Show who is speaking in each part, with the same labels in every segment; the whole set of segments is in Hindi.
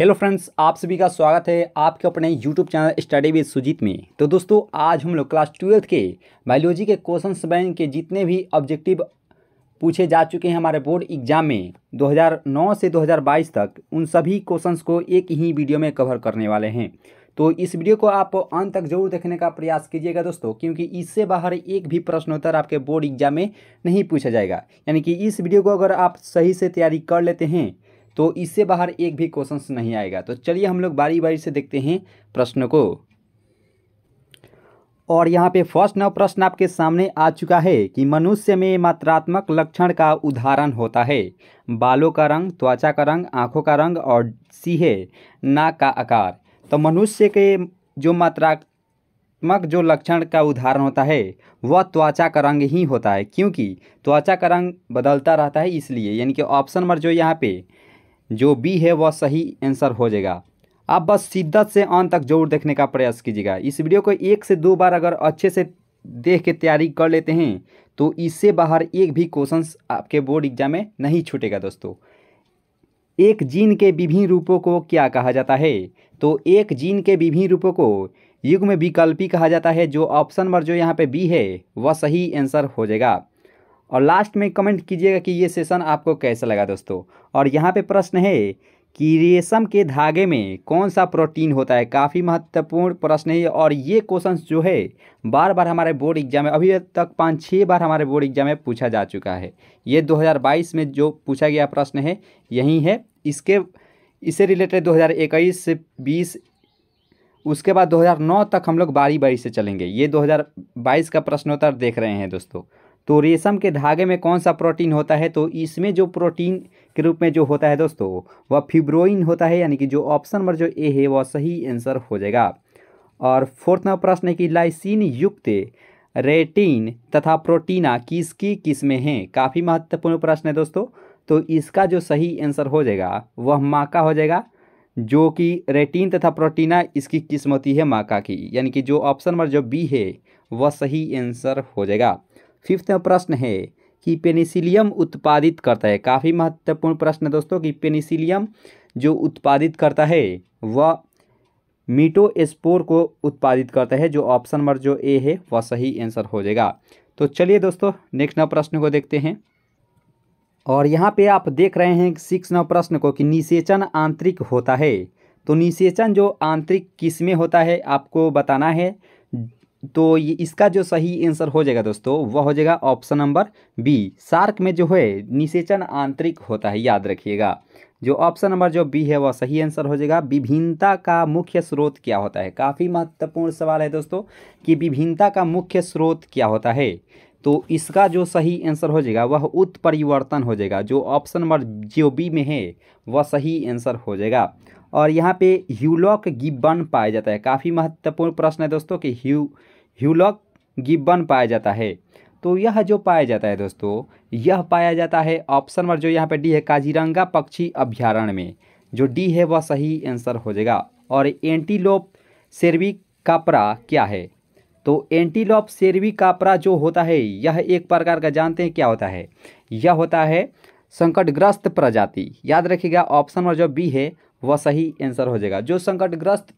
Speaker 1: हेलो फ्रेंड्स आप सभी का स्वागत है आपके अपने YouTube channel study with Sujeet में तो दोस्तों आज हम लोग क्लास ट्वेल्थ के बायोलॉजी के क्वेश्चन बैंक के जितने भी ऑब्जेक्टिव पूछे जा चुके हैं हमारे बोर्ड एग्जाम में 2009 से 2022 तक उन सभी क्वेश्चंस को एक ही वीडियो में कवर करने वाले हैं तो इस वीडियो को आप अंत तक जरूर देखने का प्रयास कीजिएगा दोस्तों क्योंकि इससे बाहर एक भी प्रश्नोत्तर आपके बोर्ड एग्जाम में नहीं पूछा जाएगा यानी कि इस वीडियो को अगर आप सही से तैयारी कर लेते हैं तो इससे बाहर एक भी क्वेश्चन नहीं आएगा तो चलिए हम लोग बारी बारी से देखते हैं प्रश्न को और यहाँ पे फर्स्ट नव प्रश्न आपके सामने आ चुका है कि मनुष्य में मात्रात्मक लक्षण का उदाहरण होता है बालों का रंग त्वचा का रंग आँखों का रंग और सीहे नाक का आकार तो मनुष्य के जो मात्रात्मक जो लक्षण का उदाहरण होता है वह त्वचा का रंग ही होता है क्योंकि त्वचा का रंग बदलता रहता है इसलिए यानी कि ऑप्शन नंबर जो यहाँ पे जो बी है वह सही आंसर हो जाएगा आप बस शिद्दत से अंत तक जरूर देखने का प्रयास कीजिएगा इस वीडियो को एक से दो बार अगर अच्छे से देख के तैयारी कर लेते हैं तो इससे बाहर एक भी क्वेश्चन आपके बोर्ड एग्जाम में नहीं छूटेगा दोस्तों एक जीन के विभिन्न रूपों को क्या कहा जाता है तो एक जीन के विभिन्न रूपों को युग्म विकल्पी कहा जाता है जो ऑप्शन नंबर जो यहाँ पे बी है वह सही आंसर हो जाएगा और लास्ट में कमेंट कीजिएगा कि ये सेशन आपको कैसा लगा दोस्तों और यहाँ पे प्रश्न है कि रेशम के धागे में कौन सा प्रोटीन होता है काफ़ी महत्वपूर्ण प्रश्न है और ये क्वेश्चन जो है बार बार हमारे बोर्ड एग्जाम में अभी तक पाँच छः बार हमारे बोर्ड एग्जाम में पूछा जा चुका है ये 2022 में जो पूछा गया प्रश्न है यही है इसके इससे रिलेटेड 2021 से 20 उसके बाद 2009 तक हम लोग बारी बारी से चलेंगे ये 2022 का प्रश्नोत्तर देख रहे हैं दोस्तों तो रेशम के धागे में कौन सा प्रोटीन होता है तो इसमें जो प्रोटीन के रूप में जो होता है दोस्तों वह फिब्रोइन होता है यानी कि जो ऑप्शन नंबर जो ए है वह सही आंसर हो जाएगा और फोर्थ नंबर प्रश्न है कि लाइसिन युक्त रेटिन तथा प्रोटीना किसकी किस्में हैं काफ़ी महत्वपूर्ण प्रश्न है दोस्तों तो इसका जो सही आंसर हो जाएगा वह माका हो जाएगा जो कि रेटिन तथा प्रोटीना इसकी किस्म होती है माका की यानी कि जो ऑप्शन नंबर जो बी है वह सही आंसर हो जाएगा फिफ्थ प्रश्न है कि पेनिसिलियम उत्पादित करता है काफ़ी महत्वपूर्ण प्रश्न है दोस्तों कि पेनिसिलियम जो उत्पादित करता है वह मीटोस्पोर को उत्पादित करता है जो ऑप्शन नंबर जो ए है वह सही आंसर हो जाएगा तो चलिए दोस्तों नेक्स्ट नव प्रश्न को देखते हैं और यहाँ पे आप देख रहे हैं सिक्स नव प्रश्न को कि निषेचन आंतरिक होता है तो निषेचन जो आंतरिक किस में होता है आपको बताना है तो ये इसका जो सही आंसर हो जाएगा दोस्तों वह हो जाएगा ऑप्शन नंबर बी शार्क में जो है निषेचन आंतरिक होता है याद रखिएगा जो ऑप्शन नंबर जो बी है वह सही आंसर हो जाएगा विभिन्नता का मुख्य स्रोत क्या होता है काफ़ी महत्वपूर्ण सवाल है दोस्तों कि विभिन्नता का मुख्य स्रोत क्या होता है तो इसका जो सही आंसर हो जाएगा वह उत्परिवर्तन हो जाएगा जो ऑप्शन नंबर जो बी में है वह सही आंसर हो जाएगा और यहाँ पे ह्यूलॉक गिबन पाया जाता है काफ़ी महत्वपूर्ण प्रश्न है दोस्तों कि ह्यू ह्यूलॉक गिब्बन पाया जाता है तो यह जो पाया जाता है दोस्तों यह पाया जाता है ऑप्शन नंबर जो यहाँ पे डी है काजीरंगा पक्षी अभ्यारण्य में जो डी है वह सही आंसर हो जाएगा और एंटीलोप सेरवी कापरा क्या है तो एंटीलोप सेरवी कापरा जो होता है यह एक प्रकार का जानते हैं क्या होता है यह होता है संकटग्रस्त प्रजाति याद रखिएगा ऑप्शन नंबर जो बी है वह सही आंसर हो जाएगा जो संकटग्रस्त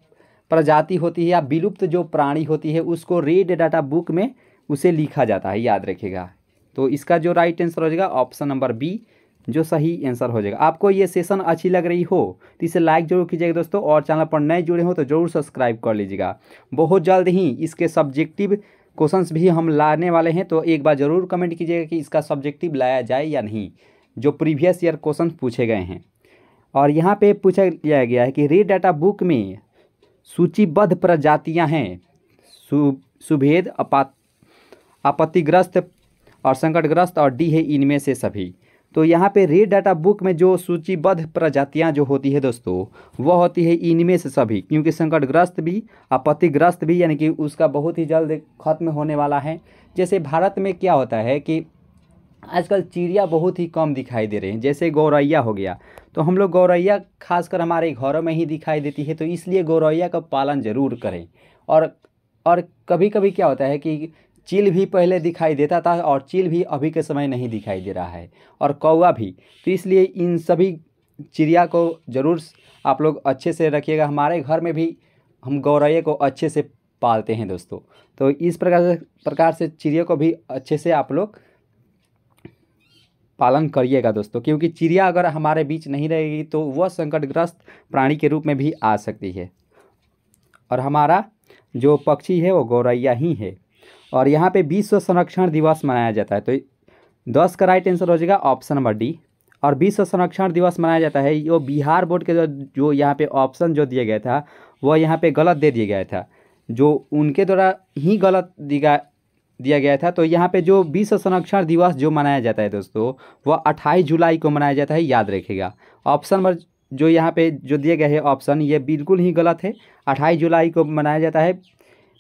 Speaker 1: प्रजाति होती है या विलुप्त जो प्राणी होती है उसको रेड डाटा बुक में उसे लिखा जाता है याद रखेगा तो इसका जो राइट आंसर हो जाएगा ऑप्शन नंबर बी जो सही आंसर हो जाएगा आपको ये सेशन अच्छी लग रही हो तो इसे लाइक जरूर कीजिएगा दोस्तों और चैनल पर नए जुड़े हो तो जरूर सब्सक्राइब कर लीजिएगा बहुत जल्द ही इसके सब्जेक्टिव क्वेश्चंस भी हम लाने वाले हैं तो एक बार ज़रूर कमेंट कीजिएगा कि इसका सब्जेक्टिव लाया जाए या नहीं जो प्रीवियस ईयर क्वेश्चन पूछे गए हैं और यहाँ पर पूछा गया है कि रेड डाटा बुक में सूचीबद्ध प्रजातियां हैं सु, सुभेद अपात आपत्तिग्रस्त और संकटग्रस्त और डी है इनमें से सभी तो यहाँ पे रेड डाटा बुक में जो सूचीबद्ध प्रजातियाँ जो होती है दोस्तों वह होती है इनमें से सभी क्योंकि संकटग्रस्त भी आपत्तिग्रस्त भी यानी कि उसका बहुत ही जल्द खत्म होने वाला है जैसे भारत में क्या होता है कि आजकल चिड़िया बहुत ही कम दिखाई दे रहे हैं जैसे गौरैया हो गया तो हम लोग गौरैया खासकर हमारे घरों में ही दिखाई देती है तो इसलिए गौरैया का पालन ज़रूर करें और और कभी कभी क्या होता है कि चील भी पहले दिखाई देता था और चील भी अभी के समय नहीं दिखाई दे रहा है और कौवा भी तो इसलिए इन सभी चिड़िया को ज़रूर आप लोग अच्छे से रखिएगा हमारे घर में भी हम गौरैया को अच्छे से पालते हैं दोस्तों तो इस प्रकार से प्रकार से चिड़िया को भी अच्छे से आप लोग पालन करिएगा दोस्तों क्योंकि चिड़िया अगर हमारे बीच नहीं रहेगी तो वह संकटग्रस्त प्राणी के रूप में भी आ सकती है और हमारा जो पक्षी है वो गौरैया ही है और यहाँ पे विश्व संरक्षण दिवस मनाया जाता है तो दस का राइट आंसर हो जाएगा ऑप्शन नंबर डी और विश्व संरक्षण दिवस मनाया जाता है जो बिहार बोर्ड के जो जो यहाँ पे ऑप्शन जो दिया गया था वह यहाँ पे गलत दे दिया गया था जो उनके द्वारा ही गलत दिया दिया गया था तो यहाँ पे जो विश्व संरक्षण दिवस जो मनाया जाता है दोस्तों वह अट्ठाईस जुलाई को मनाया जाता है याद रखेगा ऑप्शन नंबर जो यहाँ पे जो दिए गए हैं ऑप्शन ये बिल्कुल ही गलत है अट्ठाईस जुलाई को मनाया जाता है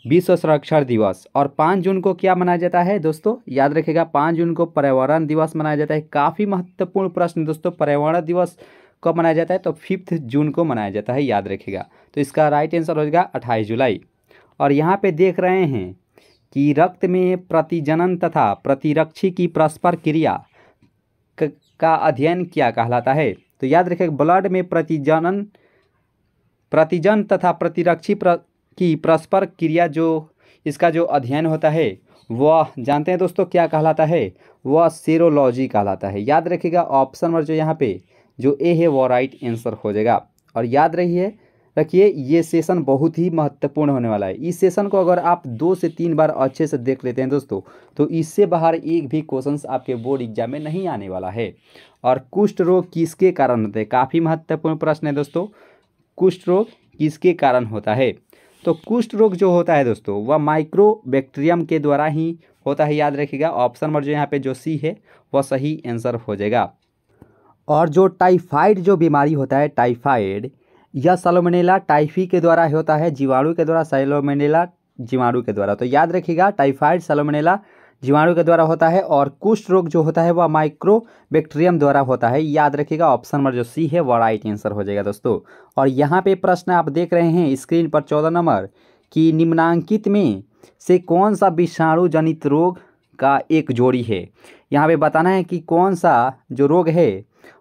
Speaker 1: विश्व संरक्षण दिवस और पाँच जून को क्या मनाया जाता है दोस्तों याद रखेगा पाँच जून को पर्यावरण दिवस मनाया जाता है काफ़ी महत्वपूर्ण प्रश्न दोस्तों पर्यावरण दिवस कब मनाया जाता है तो फिफ्थ जून को मनाया जाता है याद रखेगा तो इसका राइट आंसर हो जाएगा अट्ठाईस जुलाई और यहाँ पे देख रहे हैं कि रक्त में प्रतिजनन तथा प्रतिरक्षी की परस्पर क्रिया का अध्ययन किया कहलाता है तो याद रखें ब्लड में प्रतिजनन प्रतिजन तथा प्रतिरक्षी प्र, की परस्पर क्रिया जो इसका जो अध्ययन होता है वह जानते हैं दोस्तों क्या कहलाता है वह सीरोलॉजी कहलाता है याद रखिएगा ऑप्शन नंबर जो यहाँ पे जो ए है वो राइट आंसर हो जाएगा और याद रहिए रखिए ये सेशन बहुत ही महत्वपूर्ण होने वाला है इस सेशन को अगर आप दो से तीन बार अच्छे से देख लेते हैं दोस्तों तो इससे बाहर एक भी क्वेश्चंस आपके बोर्ड एग्जाम में नहीं आने वाला है और कुष्ठ रोग किसके कारण होते हैं काफ़ी महत्वपूर्ण प्रश्न है दोस्तों कुष्ठ रोग किसके कारण होता है तो कुष्ठ रोग जो होता है दोस्तों वह माइक्रोबैक्टीरियम के द्वारा ही होता है याद रखिएगा ऑप्शन नंबर जो यहाँ पे जो सी है वह सही आंसर हो जाएगा और जो टाइफाइड जो बीमारी होता है टाइफाइड यह सलोमेनेला टाइफी के द्वारा होता है जीवाणु के द्वारा सलोमेनेला जीवाणु के द्वारा तो याद रखिएगा टाइफाइड सलोमेनेला जीवाणु के द्वारा होता है और कुष्ठ रोग जो होता है वह माइक्रो बैक्टीरियम द्वारा होता है याद रखिएगा ऑप्शन नंबर जो सी है वह राइट आंसर हो जाएगा दोस्तों और यहाँ पे प्रश्न आप देख रहे हैं स्क्रीन पर चौदह नंबर कि निम्नांकित में से कौन सा विषाणु जनित रोग का एक जोड़ी है यहाँ पे बताना है कि कौन सा जो रोग है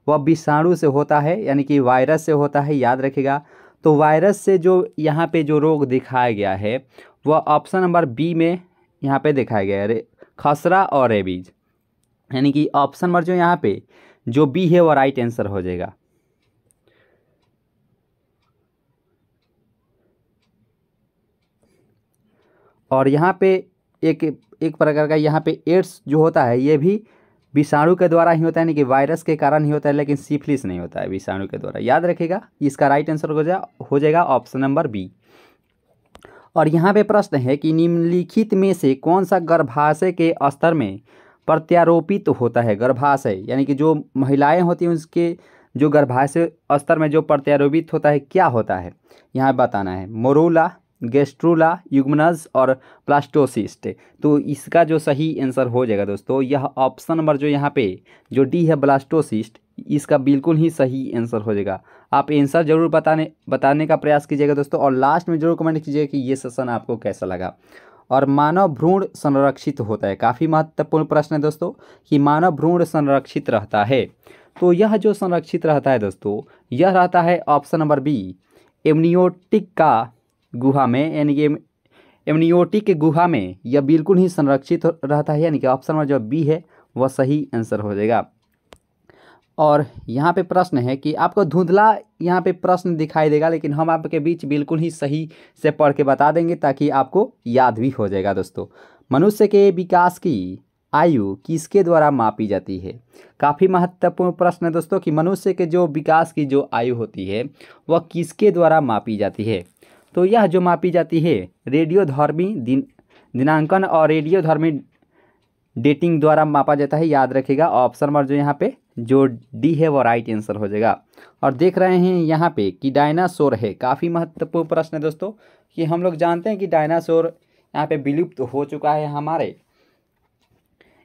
Speaker 1: वह विषाणु से होता है यानी कि वायरस से होता है याद रखेगा तो वायरस से जो यहाँ पे जो रोग दिखाया गया है वह ऑप्शन नंबर बी में यहाँ पे दिखाया गया है खसरा और रेबीज यानी कि ऑप्शन नंबर जो यहाँ पे जो बी है वह राइट आंसर हो जाएगा और यहाँ पे एक एक प्रकार का यहाँ पे एड्स जो होता है ये भी विषाणु के द्वारा ही होता है यानी कि वायरस के कारण ही होता है लेकिन सिफिलिस नहीं होता है विषाणु के द्वारा याद रखेगा इसका राइट आंसर हो जाए हो जाएगा ऑप्शन नंबर बी और यहाँ पे प्रश्न है कि निम्नलिखित में से कौन सा गर्भाशय के स्तर में प्रत्यारोपित तो होता है गर्भाशय यानी कि जो महिलाएं होती हैं उसके जो गर्भाशय स्तर में जो प्रत्यारोपित होता है क्या होता है यहाँ बताना है मोरूला गेस्ट्रोला युगमनज़ और प्लास्टोसिस्ट तो इसका जो सही आंसर हो जाएगा दोस्तों यह ऑप्शन नंबर जो यहाँ पे जो डी है ब्लास्टोसिस्ट इसका बिल्कुल ही सही आंसर हो जाएगा आप आंसर जरूर बताने बताने का प्रयास कीजिएगा दोस्तों और लास्ट में जरूर कमेंट कीजिएगा कि ये सेशन आपको कैसा लगा और मानव भ्रूण संरक्षित होता है काफ़ी महत्वपूर्ण प्रश्न है दोस्तों कि मानव भ्रूण संरक्षित रहता है तो यह जो संरक्षित रहता है दोस्तों यह रहता है ऑप्शन नंबर बी एमनियोटिक का गुहा में यानी कि एमनियोटिक गुहा में यह बिल्कुल ही संरक्षित रहता है यानी कि ऑप्शन नंबर जो बी है वह सही आंसर हो जाएगा और यहाँ पे प्रश्न है कि आपको धुंधला यहाँ पे प्रश्न दिखाई देगा लेकिन हम आपके बीच बिल्कुल ही सही से पढ़ के बता देंगे ताकि आपको याद भी हो जाएगा दोस्तों मनुष्य के विकास की आयु किसके द्वारा मापी जाती है काफ़ी महत्वपूर्ण प्रश्न है दोस्तों कि मनुष्य के जो विकास की जो आयु होती है वह किसके द्वारा मापी जाती है तो यह जो मापी जाती है रेडियोधर्मी दिन दिनांकन और रेडियोधर्मी डेटिंग द्वारा मापा जाता है याद रखेगा ऑप्शन नंबर जो यहाँ पे जो डी है वो राइट आंसर हो जाएगा और देख रहे हैं यहाँ पे कि डायनासोर है काफ़ी महत्वपूर्ण प्रश्न है दोस्तों कि हम लोग जानते हैं कि डायनासोर यहाँ पे विलुप्त हो चुका है हमारे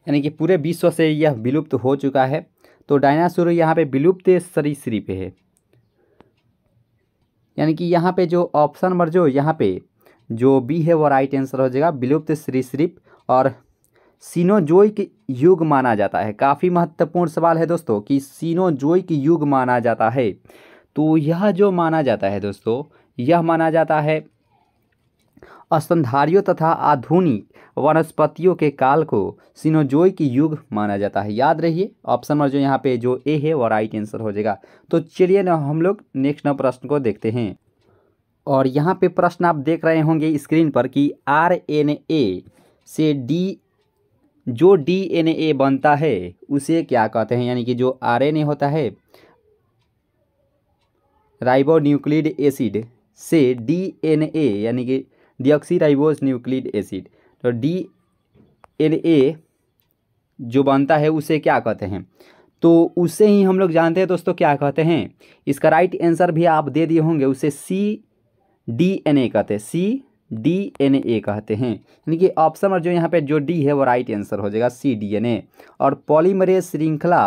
Speaker 1: यानी कि पूरे विश्व से यह विलुप्त हो चुका है तो डायनासोर यहाँ पर विलुप्त सरीसृप है यानी कि यहाँ पे जो ऑप्शन नंबर जो यहाँ पे जो बी है वो राइट आंसर हो जाएगा विलुप्त श्री श्रीप और सीनोजोई के युग माना जाता है काफ़ी महत्वपूर्ण सवाल है दोस्तों कि सीनोजोई के युग माना जाता है तो यह जो माना जाता है दोस्तों यह माना जाता है स्तनधारियों तथा आधुनिक वनस्पतियों के काल को सिनोजोई की युग माना जाता है याद रहिए ऑप्शन नंबर जो यहाँ पे जो ए है वो राइट आंसर हो जाएगा तो चलिए ना हम लोग नेक्स्ट नंबर प्रश्न को देखते हैं और यहाँ पे प्रश्न आप देख रहे होंगे स्क्रीन पर कि आर एन ए से डी जो डी एन ए बनता है उसे क्या कहते हैं यानी कि जो आर एन ए होता है राइबो एसिड से डी एन ए यानी कि डिऑक्सीराइबोस न्यूक्लिड एसिड तो डी एन ए जो बनता है उसे क्या कहते हैं तो उससे ही हम लोग जानते हैं दोस्तों क्या कहते हैं इसका राइट आंसर भी आप दे दिए होंगे उसे सी डी एन ए कहते हैं सी डी एन ए कहते हैं यानी कि ऑप्शन और जो यहाँ पे जो डी है वो राइट आंसर हो जाएगा सी डी एन ए और पॉलीमरेज श्रृंखला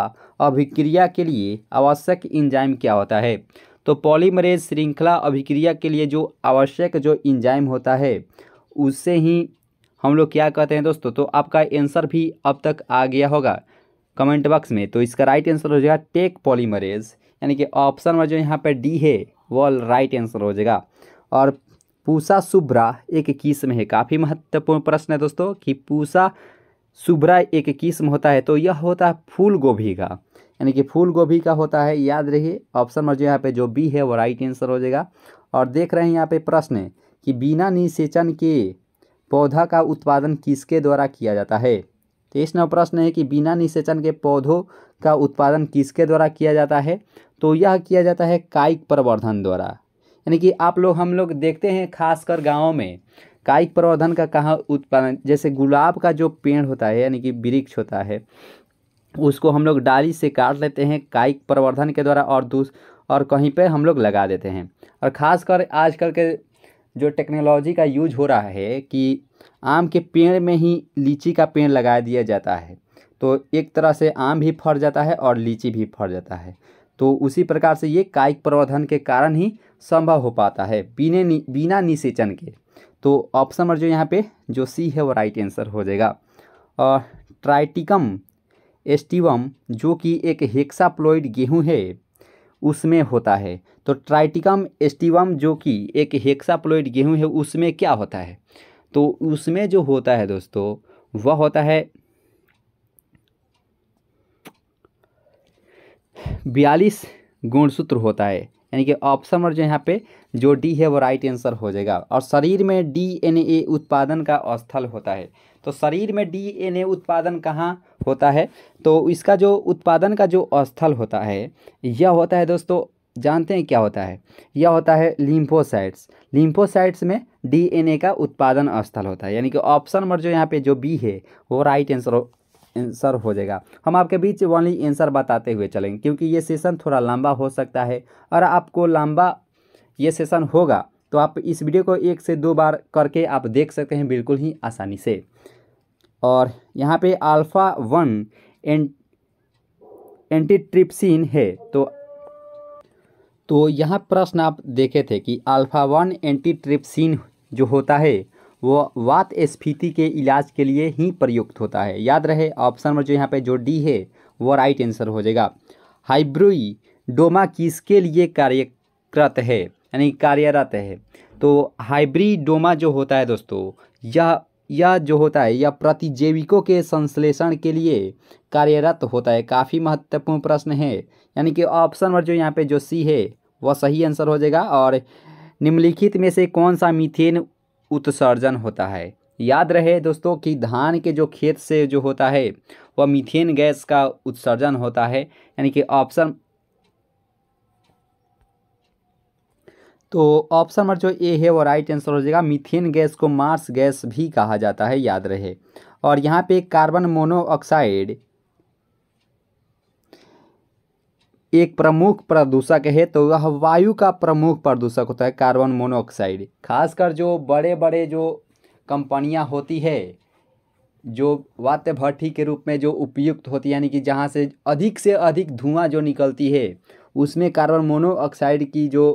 Speaker 1: अभिक्रिया के लिए आवश्यक इंजाइम क्या होता है तो पॉलीमरेज श्रृंखला अभिक्रिया के लिए जो आवश्यक जो इंजाइम होता है उससे ही हम लोग क्या कहते हैं दोस्तों तो आपका आंसर भी अब तक आ गया होगा कमेंट बॉक्स में तो इसका राइट आंसर हो जाएगा टेक पॉलीमरेज यानी कि ऑप्शन में जो यहाँ पर डी है वो राइट आंसर हो जाएगा और पूसा सुब्रा एक किस्म है काफ़ी महत्वपूर्ण प्रश्न है दोस्तों कि पूसा सुब्रा एक किस्म होता है तो यह होता है फूल गोभी का यानी कि फूल गोभी का होता है याद रहिए ऑप्शन नंबर जो यहाँ पे जो बी है वो राइट आंसर हो जाएगा और देख रहे हैं यहाँ पे प्रश्न कि बिना निषेचन के पौधा का उत्पादन किसके द्वारा किया जाता है तो इस नव प्रश्न है कि बिना निषेचन के पौधों का उत्पादन किसके द्वारा किया जाता है तो यह किया जाता है कायिक प्रवर्धन द्वारा यानी कि आप लोग हम लोग देखते हैं खासकर गाँव में कायिक प्रवर्धन का कहाँ उत्पादन जैसे गुलाब का जो पेड़ होता है यानी कि वृक्ष होता है उसको हम लोग डाली से काट लेते हैं कायिक प्रवर्धन के द्वारा और दूस और कहीं पे हम लोग लगा देते हैं और ख़ासकर आजकल के जो टेक्नोलॉजी का यूज हो रहा है कि आम के पेड़ में ही लीची का पेड़ लगा दिया जाता है तो एक तरह से आम भी फट जाता है और लीची भी फट जाता है तो उसी प्रकार से ये कायिक प्रवर्धन के कारण ही संभव हो पाता है बिने नि, बिना निषेचन के तो ऑप्शन नंबर जो यहाँ पे जो सी है वो राइट आंसर हो जाएगा और ट्राइटिकम एस्टिवम जो कि एक हेक्साप्लोइड गेहूं है उसमें होता है तो ट्राइटिकम एस्टिवम जो कि एक हेक्साप्लोइड गेहूं है उसमें क्या होता है तो उसमें जो होता है दोस्तों वह होता है बयालीस गुणसूत्र होता है यानी कि ऑप्शन नंबर जो यहाँ पे जो डी है वो राइट आंसर हो जाएगा और शरीर में डीएनए उत्पादन का स्थल होता है तो शरीर में डीएनए उत्पादन कहाँ होता है तो इसका जो उत्पादन का जो स्थल होता है यह होता है दोस्तों जानते हैं क्या होता है यह होता है लिम्फोसाइट्स लिम्फोसाइट्स में डीएनए का उत्पादन स्थल होता है यानी कि ऑप्शन नंबर जो यहाँ पे जो बी है वो राइट आंसर आंसर हो जाएगा हम आपके बीच ओनली आंसर बताते हुए चलेंगे क्योंकि ये सेशन थोड़ा लंबा हो सकता है और आपको लंबा ये सेशन होगा तो आप इस वीडियो को एक से दो बार करके आप देख सकते हैं बिल्कुल ही आसानी से और यहाँ पे अल्फ़ा वन एन एंटीट्रिप्सिन है तो तो यहाँ प्रश्न आप देखे थे कि अल्फ़ा वन एंटीट्रिप्सिन जो होता है वो वात स्फीति के इलाज के लिए ही प्रयुक्त होता है याद रहे ऑप्शन नंबर जो यहाँ पे जो डी है वो राइट आंसर हो जाएगा हाइब्रोई डोमा किसके लिए कार्यरत है यानी कार्यरत है तो हाइब्रीडोमा जो होता है दोस्तों यह यह जो होता है यह प्रतिजैविकों के संश्लेषण के लिए कार्यरत होता है काफ़ी महत्वपूर्ण प्रश्न है यानी कि ऑप्शन नंबर जो यहाँ पे जो सी है वह सही आंसर हो जाएगा और निम्नलिखित में से कौन सा मीथेन उत्सर्जन होता है याद रहे दोस्तों कि धान के जो खेत से जो होता है वह मीथेन गैस का उत्सर्जन होता है यानी कि ऑप्शन तो ऑप्शन नंबर जो ए है वो राइट आंसर हो जाएगा मिथेन गैस को मार्स गैस भी कहा जाता है याद रहे और यहाँ पे कार्बन मोनोऑक्साइड एक प्रमुख प्रदूषक है तो वह वायु का प्रमुख प्रदूषक होता है कार्बन मोनोऑक्साइड खासकर जो बड़े बड़े जो कंपनियां होती है जो वात्य भट्टी के रूप में जो उपयुक्त होती है यानी कि जहाँ से अधिक से अधिक धुआं जो निकलती है उसमें कार्बन मोनोऑक्साइड की जो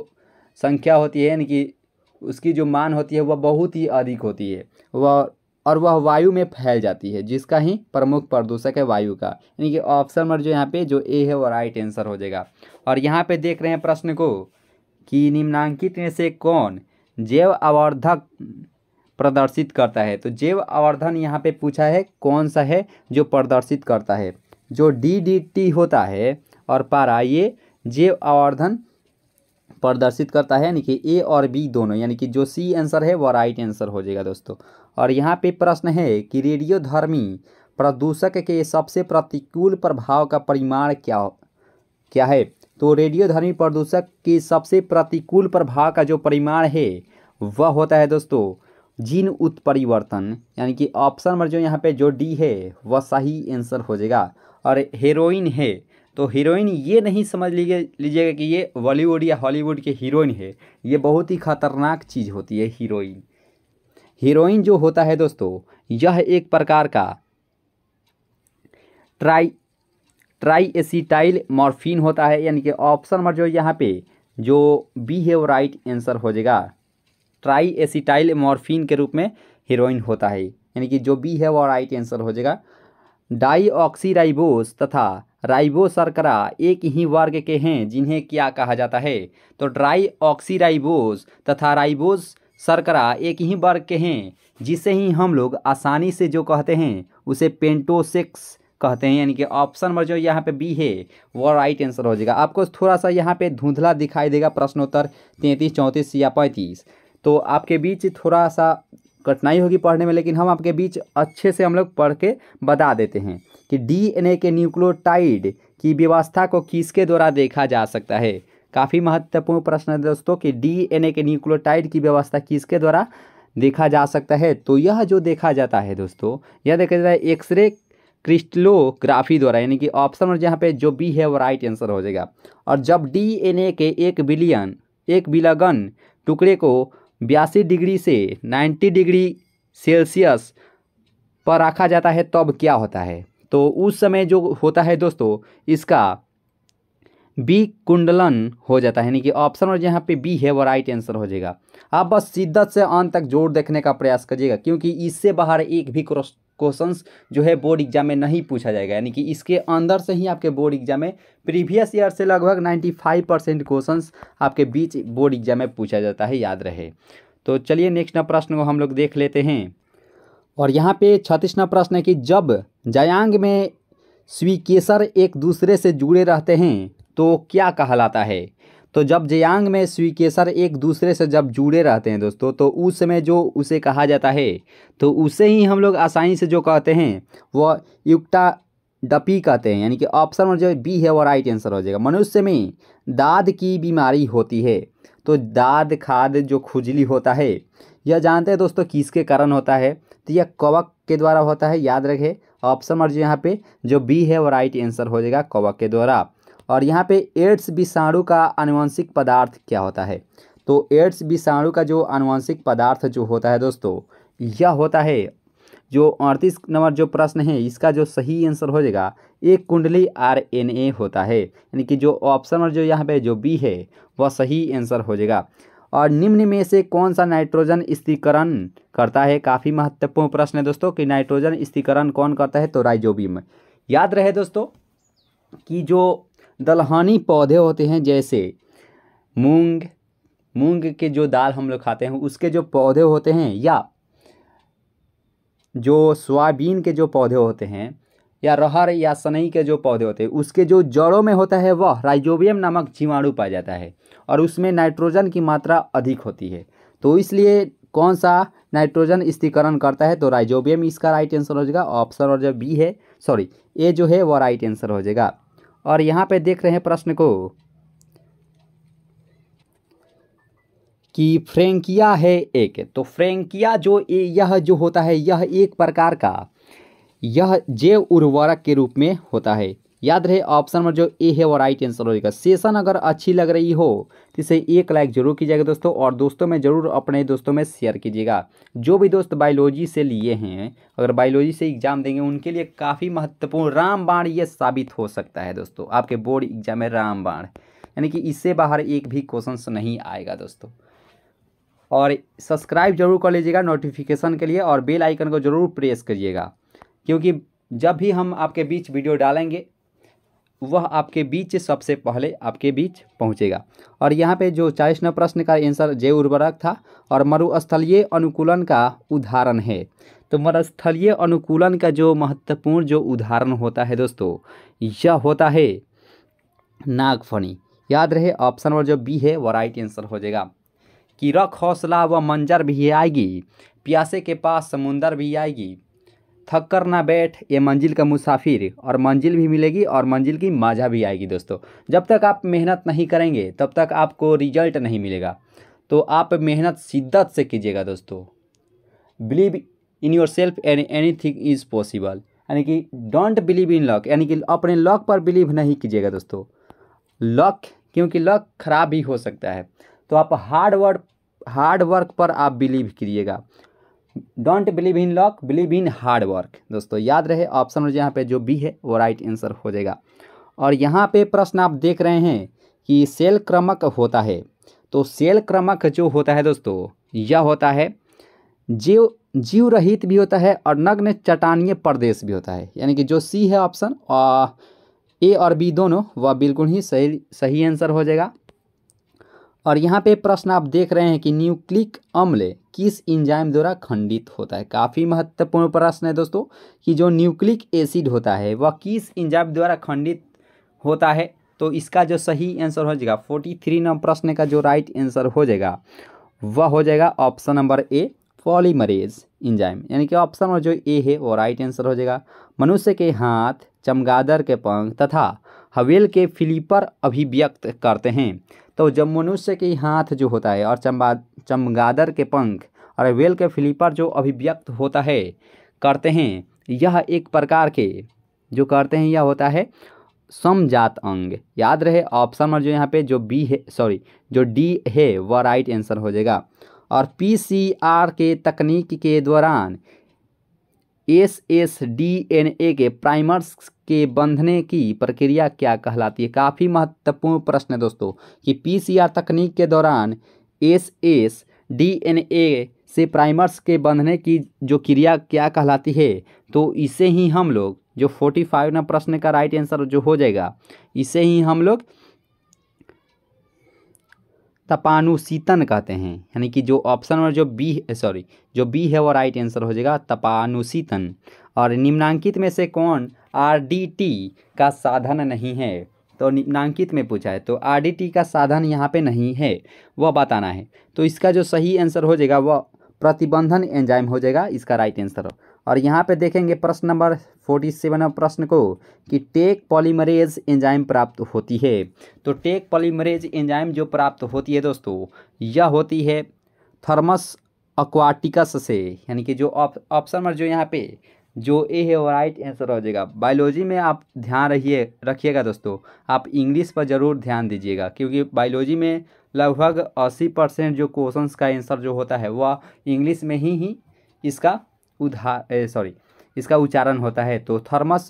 Speaker 1: संख्या होती है यानी कि उसकी जो मान होती है वह बहुत ही अधिक होती है वह और वह वायु में फैल जाती है जिसका ही प्रमुख प्रदूषक है वायु का यानी कि ऑप्शन नंबर जो यहाँ पे जो ए है वो राइट आंसर हो जाएगा और यहाँ पे देख रहे हैं प्रश्न को कि निम्नांकित में से कौन जैव आवर्धक प्रदर्शित करता है तो जैव आवर्धन यहाँ पे पूछा है कौन सा है जो प्रदर्शित करता है जो डी होता है और पारा ये जैव आवर्धन प्रदर्शित करता है यानी कि ए और बी दोनों यानी कि जो सी आंसर है वो राइट आंसर हो जाएगा दोस्तों और यहाँ पे प्रश्न है कि रेडियोधर्मी प्रदूषक के सबसे प्रतिकूल प्रभाव का परिमाण क्या क्या है तो रेडियोधर्मी प्रदूषक के सबसे प्रतिकूल प्रभाव का जो परिमाण है वह होता है दोस्तों जीन उत्परिवर्तन यानी कि ऑप्शन नंबर जो यहाँ पे जो डी है वह सही आंसर हो जाएगा और हेरोइन है तो हीरोइन ये नहीं समझ लीजिएगा कि ये बॉलीवुड या हॉलीवुड के हीरोइन है ये बहुत ही खतरनाक चीज़ होती है हीरोइन हीरोइन जो होता है दोस्तों यह एक प्रकार का ट्राई ट्राई एसीटाइल मॉर्फिन होता है यानी कि ऑप्शन नंबर जो यहाँ पे जो बी है वो राइट आंसर हो जाएगा ट्राई एसीटाइल मॉर्फिन के रूप में हीरोइन होता है यानी कि जो बी है वो राइट आंसर हो जाएगा डाई ऑक्सीराइबोस तथा राइबो सरकरा एक ही वर्ग के हैं जिन्हें क्या कहा जाता है तो ड्राई ऑक्सीराइबोज तथा राइबोज सरकरा एक ही वर्ग के हैं जिसे ही हम लोग आसानी से जो कहते हैं उसे पेंटोसिक्स कहते हैं यानी कि ऑप्शन नंबर जो यहाँ पे बी है वो राइट आंसर हो जाएगा आपको थोड़ा सा यहाँ पे धुंधला दिखाई देगा प्रश्नोत्तर तैंतीस चौंतीस या पैंतीस तो आपके बीच थोड़ा सा कठिनाई होगी पढ़ने में लेकिन हम आपके बीच अच्छे से हम लोग पढ़ के बता देते हैं कि डीएनए के न्यूक्लियोटाइड की व्यवस्था को किसके द्वारा देखा जा सकता है काफ़ी महत्वपूर्ण प्रश्न है दोस्तों कि डीएनए के न्यूक्लियोटाइड की व्यवस्था किसके द्वारा देखा जा सकता है तो यह जो देखा जाता है दोस्तों यह देखा जाता है एक्सरे क्रिस्टलोग्राफी द्वारा यानी कि ऑप्शन और यहाँ पे जो बी है वो राइट आंसर हो जाएगा और जब डीएनए के एक बिलियन एक बिलगन टुकड़े को बयासी डिग्री से 90 डिग्री सेल्सियस पर रखा जाता है तब क्या होता है तो उस समय जो होता है दोस्तों इसका बी कुंडलन हो जाता है यानी कि ऑप्शन और यहाँ पे बी है वो राइट आंसर हो जाएगा आप बस शिद्दत से अंत तक जोर देखने का प्रयास करिएगा क्योंकि इससे बाहर एक भी क्वेश्चन जो है बोर्ड एग्जाम में नहीं पूछा जाएगा यानी कि इसके अंदर से ही आपके बोर्ड एग्जाम में प्रीवियस ईयर से लगभग फाइव परसेंट क्वेश्चन आपके बीच बोर्ड एग्जाम में पूछा जाता है याद रहे तो चलिए नेक्स्ट प्रश्न को हम लोग देख लेते हैं और यहाँ पे छत्तीसवा प्रश्न है कि जब जयांग में स्वीकेसर एक दूसरे से जुड़े रहते हैं तो क्या कहलाता है तो जब जयांग में स्वीकेसर एक दूसरे से जब जुड़े रहते हैं दोस्तों तो उस समय जो उसे कहा जाता है तो उसे ही हम लोग आसानी से जो कहते हैं वह युक्ता डपी कहते हैं यानी कि ऑप्शन नंबर जो बी है वो राइट आंसर हो जाएगा मनुष्य में दाद की बीमारी होती है तो दाद खाद जो खुजली होता है यह जानते हैं दोस्तों किसके कारण होता है तो यह कवक के द्वारा होता है याद रखें ऑप्शन नंबर जो यहाँ पे जो बी है वो राइट आंसर हो जाएगा कवक के द्वारा और यहाँ पे एड्स विषाणु का अनुवंशिक पदार्थ क्या होता है तो एड्स विषाणु का जो अनुवंशिक पदार्थ जो होता है दोस्तों यह होता है जो अड़तीस नंबर जो प्रश्न है इसका जो सही आंसर हो जाएगा एक कुंडली आर होता है यानी कि जो ऑप्शन नंबर जो यहाँ पे जो बी है वह सही आंसर हो जाएगा और निम्न में से कौन सा नाइट्रोजन स्थिरीकरण करता है काफ़ी महत्वपूर्ण प्रश्न है दोस्तों कि नाइट्रोजन स्थिरीकरण कौन करता है तो राइजोबियम याद रहे दोस्तों कि जो दलहनी पौधे होते हैं जैसे मूंग मूंग के जो दाल हम लोग खाते हैं उसके जो पौधे होते हैं या जो सोयाबीन के जो पौधे होते हैं या रहर या सनई के जो पौधे होते हैं उसके जो जड़ों में होता है वह राइजोबियम नामक जीवाणु पाया जाता है और उसमें नाइट्रोजन की मात्रा अधिक होती है तो इसलिए कौन सा नाइट्रोजन स्थिकरण करता है तो राइजोबियम इसका राइट आंसर हो जाएगा ऑप्शन और जो बी है सॉरी ए जो है वह राइट आंसर हो जाएगा और यहाँ पर देख रहे हैं प्रश्न को कि फ्रेंकिया है एक तो फ्रेंकिया जो ए, यह जो होता है यह एक प्रकार का यह जैव उर्वरक के रूप में होता है याद रहे ऑप्शन नंबर जो ए है वो राइट आंसर होगा सेशन अगर अच्छी लग रही हो तो इसे एक लाइक जरूर कीजिएगा दोस्तों और दोस्तों में ज़रूर अपने दोस्तों में शेयर कीजिएगा जो भी दोस्त बायोलॉजी से लिए हैं अगर बायोलॉजी से एग्ज़ाम देंगे उनके लिए काफ़ी महत्वपूर्ण रामबाण ये साबित हो सकता है दोस्तों आपके बोर्ड एग्जाम में रामबाण यानी कि इससे बाहर एक भी क्वेश्चन नहीं आएगा दोस्तों और सब्सक्राइब जरूर कर लीजिएगा नोटिफिकेशन के लिए और बेल आइकन को जरूर प्रेस करिएगा क्योंकि जब भी हम आपके बीच वीडियो डालेंगे वह आपके बीच सबसे पहले आपके बीच पहुंचेगा और यहाँ पे जो चालीसवें प्रश्न का आंसर जय उर्वरक था और मरुस्थलीय अनुकूलन का उदाहरण है तो मरुस्थलीय अनुकूलन का जो महत्वपूर्ण जो उदाहरण होता है दोस्तों यह होता है नागफणी याद रहे ऑप्शन नंबर जो बी है वह राइट आंसर हो जाएगा कि रख हौसला व मंजर भी आएगी प्यासे के पास समुंदर भी आएगी थक कर ना बैठ ये मंजिल का मुसाफिर और मंजिल भी मिलेगी और मंजिल की मज़ा भी आएगी दोस्तों जब तक आप मेहनत नहीं करेंगे तब तक आपको रिजल्ट नहीं मिलेगा तो आप मेहनत शिद्दत से कीजिएगा दोस्तों believe in yourself and anything is possible यानी कि डोंट बिलीव इन लक यानी कि अपने लक पर बिलीव नहीं कीजिएगा दोस्तों लक क्योंकि लक ख़राब ही हो सकता है तो आप हार्ड वर्क हार्ड वर्क पर आप बिलीव कीजिएगा don't believe in luck believe in hard work दोस्तों याद रहे ऑप्शन यहाँ पे जो बी है वो राइट आंसर हो जाएगा और यहाँ पे प्रश्न आप देख रहे हैं कि सेल क्रमक होता है तो सेल क्रमक जो होता है दोस्तों यह होता है जीव जीव रहित भी होता है और नग्न चटानीय प्रदेश भी होता है यानी कि जो सी है ऑप्शन ए और बी दोनों वह बिल्कुल ही सही सही आंसर हो जाएगा और यहाँ पे प्रश्न आप देख रहे हैं कि न्यूक्लिक अम्ल किस इंजाइम द्वारा खंडित होता है काफ़ी महत्वपूर्ण प्रश्न है दोस्तों कि जो न्यूक्लिक एसिड होता है वह किस इंजाइम द्वारा खंडित होता है तो इसका जो सही आंसर हो जाएगा फोर्टी थ्री नंबर प्रश्न का जो राइट आंसर हो जाएगा वह हो जाएगा option number A polymerase enzyme यानी कि ऑप्शन नंबर जो ए है वो राइट आंसर हो जाएगा मनुष्य के हाथ चमगादड़ के पंख तथा हवेल के फिलीपर अभिव्यक्त करते हैं तो जब मनुष्य के हाथ जो होता है और चमबा चमगादर के पंख और वेल के फ्लिपर जो अभिव्यक्त होता है करते हैं यह एक प्रकार के जो करते हैं यह होता है समजात अंग याद रहे ऑप्शन और जो यहाँ पे जो बी है सॉरी जो डी है वह राइट आंसर हो जाएगा और पीसीआर के तकनीक के दौरान S S D N A के प्राइमर्स के बंधने की प्रक्रिया क्या कहलाती है काफ़ी महत्वपूर्ण प्रश्न है दोस्तों कि पीसीआर तकनीक के दौरान एस एस डीएनए से प्राइमर्स के बंधने की जो क्रिया क्या कहलाती है तो इसे ही हम लोग जो फोर्टी फाइव नंबर प्रश्न का राइट आंसर जो हो जाएगा इसे ही हम लोग तपानुशीतन कहते हैं यानी कि जो ऑप्शन नंबर जो बी सॉरी जो बी है वो राइट आंसर हो जाएगा तपानुशीतन और निम्नांकित में से कौन आरडीटी का साधन नहीं है तो निम्नांकित में पूछा है तो आरडीटी का साधन यहाँ पे नहीं है वह बताना है तो इसका जो सही आंसर हो जाएगा वह प्रतिबंधन एंजाइम हो जाएगा इसका राइट आंसर हो और यहाँ पे देखेंगे प्रश्न नंबर फोर्टी सेवन प्रश्न को कि टेक पॉलीमरेज एंजाइम प्राप्त होती है तो टेक पॉलीमरेज एंजाइम जो प्राप्त होती है दोस्तों यह होती है थर्मस अक्वाटिकस से यानी कि जो ऑप्शन नंबर जो यहाँ पे जो ए है वो राइट आंसर हो जाएगा बायोलॉजी में आप ध्यान रहिए रखिएगा दोस्तों आप इंग्लिश पर ज़रूर ध्यान दीजिएगा क्योंकि बायोलॉजी में लगभग अस्सी परसेंट जो क्वेश्चंस का आंसर जो होता है वह इंग्लिश में ही ही इसका उधा सॉरी इसका उच्चारण होता है तो थर्मस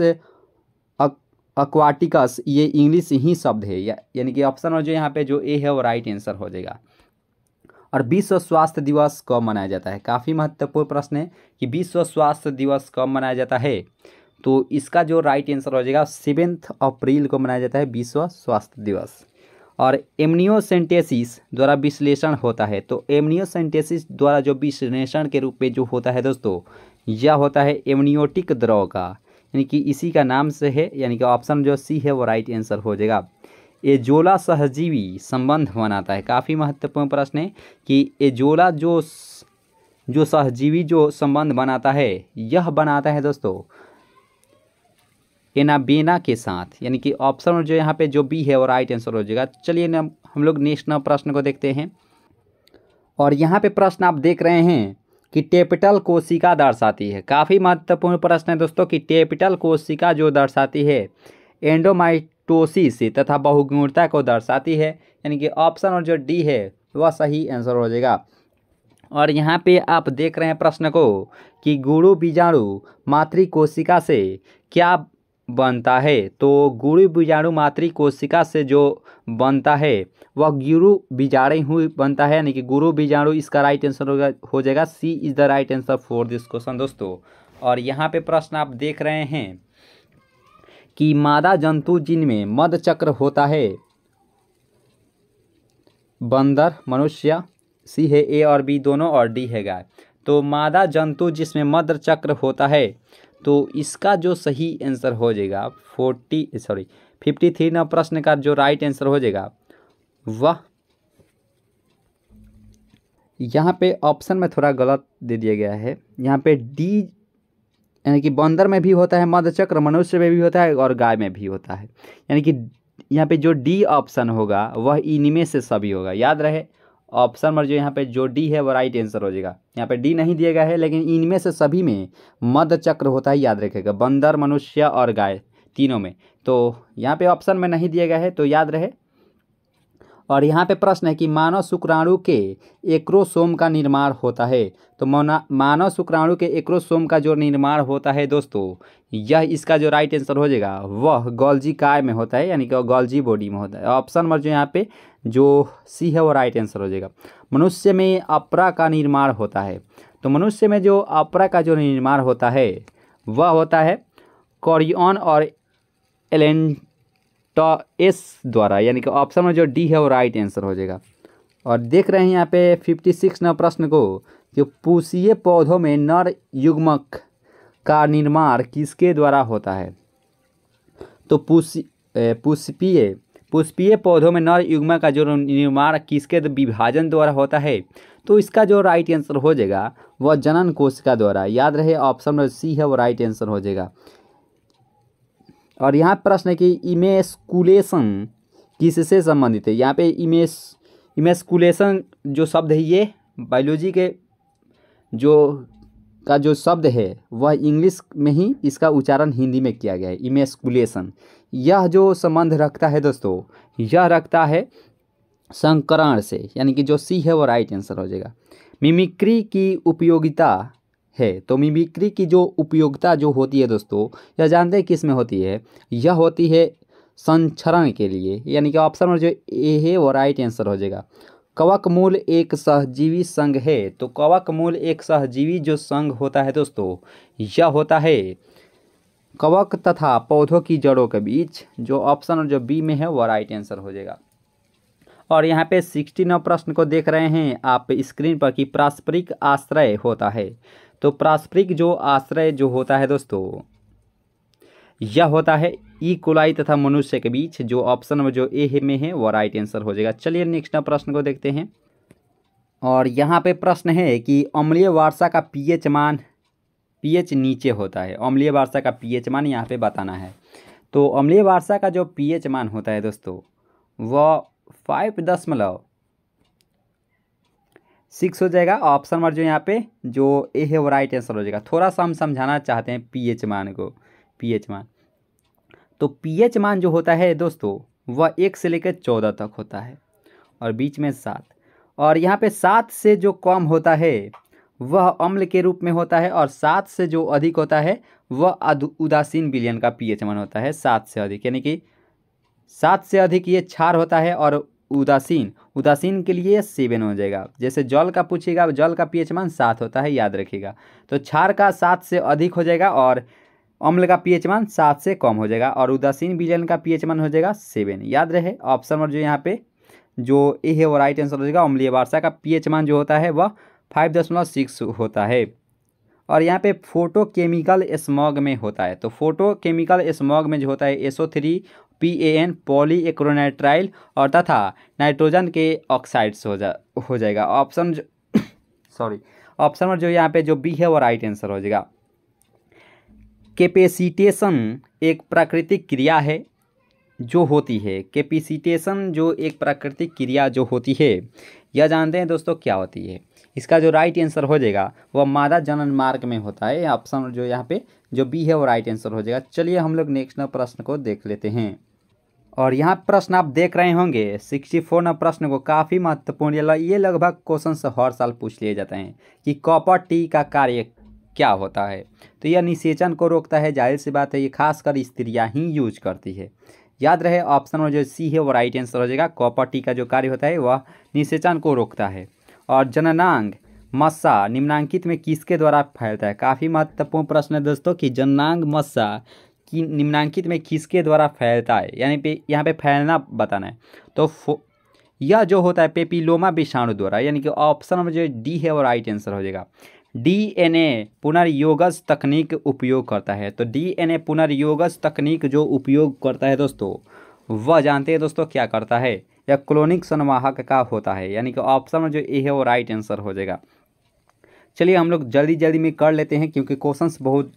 Speaker 1: अक्वाटिकस ये इंग्लिश ही शब्द है या यानी कि ऑप्शन और जो यहाँ पे जो ए है वो राइट आंसर हो जाएगा और विश्व स्वास्थ्य दिवस कब मनाया जाता है काफ़ी महत्वपूर्ण प्रश्न है कि विश्व स्वास्थ्य दिवस कब मनाया जाता है तो इसका जो राइट आंसर हो जाएगा सेवेंथ अप्रैल को मनाया जाता है विश्व स्वास्थ्य दिवस और एमनियोसेंटेसिस द्वारा विश्लेषण होता है तो एमनियोसेंटेसिस द्वारा जो विश्लेषण के रूप में जो होता है दोस्तों यह होता है एमनियोटिक द्रव का यानी कि इसी का नाम से है यानी कि ऑप्शन जो सी है वो राइट आंसर हो जाएगा एजोला सहजीवी संबंध बनाता है काफ़ी महत्वपूर्ण प्रश्न है कि एजोला जो जो सहजीवी जो संबंध बनाता है यह बनाता है दोस्तों हेनाबेना के साथ यानी कि ऑप्शन जो यहाँ पे जो बी है वो राइट आंसर हो जाएगा चलिए ना हम लोग नेक्स्ट नव प्रश्न को देखते हैं और यहाँ पे प्रश्न आप देख रहे हैं कि टेपिटल कोशिका दर्शाती है काफ़ी महत्वपूर्ण प्रश्न है दोस्तों कि टेपिटल कोशिका जो दर्शाती है एंडोमाइटोसिस तथा बहुगुणता को दर्शाती है यानी कि ऑप्शन और जो डी है वह सही आंसर हो जाएगा और यहाँ पे आप देख रहे हैं प्रश्न को कि गुरु बीजाणु मातृ कोशिका से क्या बनता है तो गुरु बीजाणु मातृ कोशिका से जो बनता है वह गुरु बीजाणु हुई बनता है यानी कि गुरु बीजाणु इसका राइट आंसर हो जाएगा C is the right answer for this question दोस्तों और यहाँ पे प्रश्न आप देख रहे हैं कि मादा जंतु जिनमें मध चक्र होता है बंदर मनुष्य सी है ए और बी दोनों और डी है गाय तो मादा जंतु जिसमें मध्य चक्र होता है तो इसका जो सही आंसर हो जाएगा forty sorry fifty three number प्रश्न का जो राइट आंसर हो जाएगा वह यहाँ पे ऑप्शन में थोड़ा गलत दे दिया गया है यहाँ पे डी यानी कि बंदर में भी होता है चक्र मनुष्य में भी होता है और गाय में भी होता है यानी कि यहाँ पे जो डी ऑप्शन होगा वह इनमें से सभी होगा याद रहे ऑप्शन नंबर जो यहाँ पे जो डी है वो राइट आंसर हो जाएगा यहाँ पे डी नहीं दिया गया है लेकिन इनमें से सभी में मध्य चक्र होता है याद रखेगा बंदर मनुष्य और गाय तीनों में तो यहाँ पे ऑप्शन में नहीं दिया गया है तो याद रहे और यहाँ पे प्रश्न है कि मानव शुक्राणु के एक्रोसोम का निर्माण होता है तो मानव शुक्राणु के एक्रोसोम का जो निर्माण होता है दोस्तों यह इसका जो राइट आंसर हो जाएगा वह गोल्जी काय में होता है यानी कि गोल्जी बॉडी में होता है ऑप्शन नंबर जो यहाँ पे जो सी है वो राइट आंसर हो जाएगा मनुष्य में अपरा का निर्माण होता है तो मनुष्य में जो अपरा का जो निर्माण होता है वह होता है कॉरियन और एस द्वारा यानी कि ऑप्शन में जो डी है वो राइट आंसर हो जाएगा और देख रहे हैं यहाँ पे फिफ्टी सिक्स नंबर प्रश्न को जो पूसीय पौधों में नर युग्मक का निर्माण किसके द्वारा होता है तो पुष्पीय पुष्पीय पौधों में नर युग्मा का जो निर्माण किसके विभाजन द्वारा होता है तो इसका जो राइट आंसर हो जाएगा वह जनन कोशिका द्वारा याद रहे ऑप्शन नंबर सी है वो राइट आंसर हो जाएगा और यहाँ प्रश्न है कि इमेस्कुलेशन किससे संबंधित है यहाँ पे इमेस इमेस्कुलेशन जो शब्द है ये बायोलॉजी के जो का जो शब्द है वह इंग्लिश में ही इसका उच्चारण हिंदी में किया गया है इमेस्कुलेशन यह जो संबंध रखता है दोस्तों यह रखता है संकरण से यानी कि जो सी है वो राइट आंसर हो जाएगा मिमिक्री की उपयोगिता है तो मिमिक्री की जो उपयोगिता जो होती है दोस्तों यह जानते हैं किस में होती है यह होती है संचरण के लिए यानी कि ऑप्शन में जो ए है वो राइट आंसर हो जाएगा कवक मूल एक सहजीवी संघ है तो कवक मूल एक सहजीवी जो संघ होता है दोस्तों यह होता है कवक तथा पौधों की जड़ों के बीच जो ऑप्शन और जो बी में है वह राइट आंसर हो जाएगा और यहाँ पे सिक्सटी नौ प्रश्न को देख रहे हैं आप स्क्रीन पर कि पारस्परिक आश्रय होता है तो पारस्परिक जो आश्रय जो होता है दोस्तों यह होता है ई कोलाई तथा मनुष्य के बीच जो ऑप्शन नंबर जो ए में है वो राइट आंसर हो जाएगा चलिए नेक्स्ट प्रश्न को देखते हैं और यहाँ पे प्रश्न है कि अम्लीय वार्षा का पीएच मान पीएच नीचे होता है अम्लीय वार्षा का पीएच मान यहाँ पे बताना है तो अम्लीय वार्षा का जो पीएच मान होता है दोस्तों वह फाइव दशमलव सिक्स हो जाएगा ऑप्शन नंबर जो यहाँ पे जो ए है वो राइट आंसर हो जाएगा थोड़ा सा हम समझाना चाहते हैं पीएच मान को पीएच मान तो पीएच मान जो होता है दोस्तों वह एक से लेकर चौदह तक होता है और बीच में सात और यहाँ पे सात से जो कम होता है वह अम्ल के रूप में होता है और सात से जो अधिक होता है वह उदासीन बिलियन का पीएच मान होता है सात से अधिक यानी कि सात से अधिक ये क्षार होता है और उदासीन उदासीन के लिए सेवन हो जाएगा जैसे जल का पूछिएगा जल का पीएच मान सात होता है याद रखिएगा तो क्षार का सात से अधिक हो जाएगा और अम्ल का पीएच मान सात से कम हो जाएगा और उदासीन विलयन का पीएच मान हो जाएगा सेवन याद रहे ऑप्शन नंबर जो यहाँ पे जो ए है वो राइट आंसर हो जाएगा अम्लीय वार्षा का पीएच मान जो होता है वह फाइव दशमलव सिक्स होता है और यहाँ पे फोटो केमिकल स्मॉग में होता है तो फोटो केमिकल स्मॉग में जो होता है SO three P A N poly acrylonitrile और तथा नाइट्रोजन के ऑक्साइड्स हो जा हो जाएगा ऑप्शन सॉरी ऑप्शन नंबर जो यहाँ पे जो बी है वो राइट आंसर हो जाएगा कैपेसिटेशन एक प्राकृतिक क्रिया है जो होती है कैपेसिटेशन जो एक प्राकृतिक क्रिया जो होती है यह जानते हैं दोस्तों क्या होती है इसका जो राइट आंसर हो जाएगा वह मादा जनन मार्ग में होता है ऑप्शन जो यहाँ पे जो बी है वो राइट आंसर हो जाएगा चलिए हम लोग नेक्स्ट प्रश्न को देख लेते हैं और यहाँ प्रश्न आप देख रहे होंगे सिक्सटी फोर न प्रश्न को काफ़ी महत्वपूर्ण ये लगभग क्वेश्चन हर साल पूछ लिए जाते हैं कि कॉपर टी का कार्य क्या होता है तो यह निषेचन को रोकता है जाहिर सी बात है ये खासकर स्त्रियाँ ही यूज करती है याद रहे ऑप्शन में जो सी है वो राइट आंसर हो जाएगा कॉपर टी का जो कार्य होता है वह निषेचन को रोकता है और जननांग मस्सा निम्नांकित में किसके द्वारा फैलता है काफ़ी महत्वपूर्ण प्रश्न है दोस्तों कि जननांग मस्सा कि निम्नांकित में किसके द्वारा फैलता है यानी पे यहाँ पे फैलना बताना है तो यह जो होता है पेपिलोमा विषाणु द्वारा यानी कि ऑप्शन में जो डी है वो राइट आंसर हो जाएगा डीएनए पुनर्योगज तकनीक उपयोग करता है तो डीएनए पुनर्योगज तकनीक जो उपयोग करता है दोस्तों वह जानते हैं दोस्तों क्या करता है या क्लोनिक संवाहक का होता है यानी कि ऑप्शन में जो ए है वो राइट आंसर हो जाएगा चलिए हम लोग जल्दी जल्दी में कर लेते हैं क्योंकि क्वेश्चंस बहुत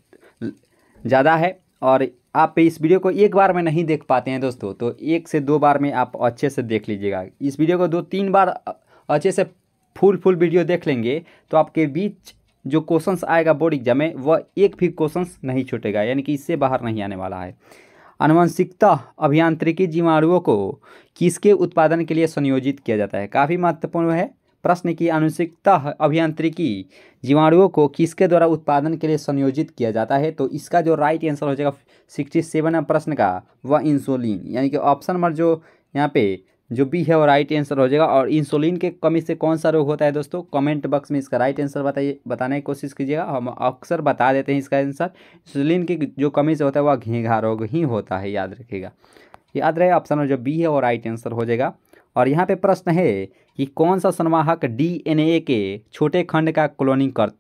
Speaker 1: ज़्यादा है और आप इस वीडियो को एक बार में नहीं देख पाते हैं दोस्तों तो एक से दो बार में आप अच्छे से देख लीजिएगा इस वीडियो को दो तीन बार अच्छे से फुल फुल वीडियो देख लेंगे तो आपके बीच जो क्वेश्चंस आएगा बोर्ड एग्जाम में वह एक भी क्वेश्चंस नहीं छूटेगा यानी कि इससे बाहर नहीं आने वाला है अनुवंशिकता अभियांत्रिकी जीवाणुओं को किसके उत्पादन के लिए संयोजित किया जाता है काफ़ी महत्वपूर्ण है प्रश्न की अनुवंशिकता अभियांत्रिकी जीवाणुओं को किसके द्वारा उत्पादन के लिए संयोजित किया जाता है तो इसका जो राइट आंसर हो जाएगा सिक्सटी सेवन प्रश्न का वह इंसुलिन यानी कि ऑप्शन नंबर जो यहाँ पे जो बी है वो राइट आंसर हो जाएगा और इंसुलिन के कमी से कौन सा रोग होता है दोस्तों कमेंट बॉक्स में इसका राइट आंसर बताइए बताने की कोशिश कीजिएगा हम अक्सर बता देते हैं इसका आंसर इंसुलिन की जो कमी से होता है वह घेघा रोग ही होता है याद रखिएगा याद रहे ऑप्शन नंबर जो बी है वो राइट आंसर हो जाएगा और यहाँ पे प्रश्न है कि कौन सा संवाहक डी के छोटे खंड का क्लोनिंग कर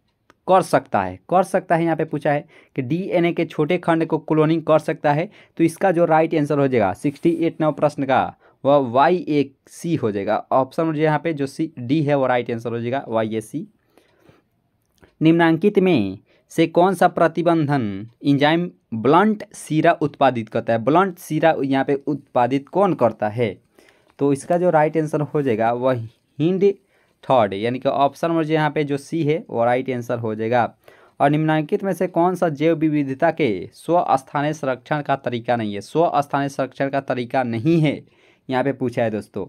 Speaker 1: कर सकता है कर सकता है यहाँ पे पूछा है कि डी के छोटे खंड को क्लोनिंग कर सकता है तो इसका जो राइट आंसर हो जाएगा सिक्सटी एट नौ प्रश्न का वह वाई ए सी हो जाएगा ऑप्शन मुझे यहाँ पे जो सी डी है वो राइट आंसर हो जाएगा वाई ए सी निम्नांकित में से कौन सा प्रतिबंधन इंजाइम ब्लंट सीरा उत्पादित करता है ब्लंट सीरा यहाँ पे उत्पादित कौन करता है तो इसका जो राइट आंसर हो जाएगा वह हिंड थर्ड यानी कि ऑप्शन मुझे यहाँ पे जो सी है वो राइट आंसर हो जाएगा और निम्नांकित में से कौन सा जैव विविधता के स्वस्थानीय संरक्षण का तरीका नहीं है स्वस्थानीय संरक्षण का तरीका नहीं है यहाँ पे पूछा है दोस्तों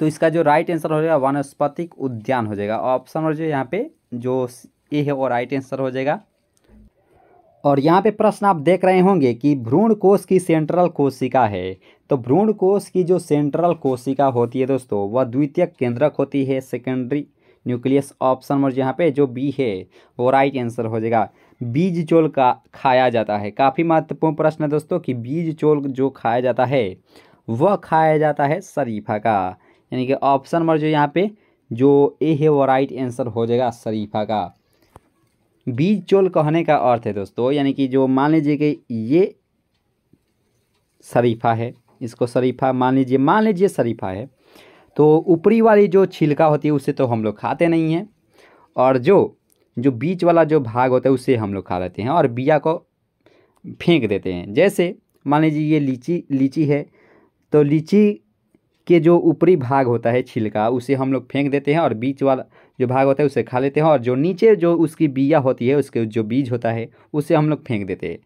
Speaker 1: तो इसका जो राइट आंसर हो जाएगा वनस्पतिक उद्यान हो जाएगा ऑप्शन और जो यहाँ पे जो ए है वो राइट आंसर हो जाएगा और यहाँ पे प्रश्न आप देख रहे होंगे कि भ्रूण कोष की सेंट्रल कोशिका है तो भ्रूण कोष की जो सेंट्रल कोशिका होती है दोस्तों वह द्वितीय केंद्रक होती है सेकेंडरी न्यूक्लियस ऑप्शन और यहाँ पे जो बी है वो राइट आंसर हो जाएगा बीज चोल का खाया जाता है काफ़ी महत्वपूर्ण प्रश्न है दोस्तों कि बीज चोल जो खाया जाता है वह खाया जाता है शरीफा का यानी कि ऑप्शन नंबर जो यहाँ पे जो ए है वो राइट आंसर हो जाएगा शरीफा का बीज चोल कहने का अर्थ है दोस्तों यानी कि जो मान लीजिए कि ये शरीफा है इसको शरीफा मान लीजिए मान लीजिए शरीफा है तो ऊपरी वाली जो छिलका होती है उसे तो हम लोग खाते नहीं हैं और जो जो बीच वाला जो भाग होता है उसे हम लोग खा लेते हैं और बिया को फेंक देते हैं जैसे मान लीजिए ये लीची लीची है तो लीची के जो ऊपरी भाग होता है छिलका उसे हम लोग फेंक देते हैं और बीच वाला जो भाग होता है उसे खा लेते हैं और जो नीचे जो उसकी बिया होती है उसके जो बीज होता है उसे हम लोग फेंक देते हैं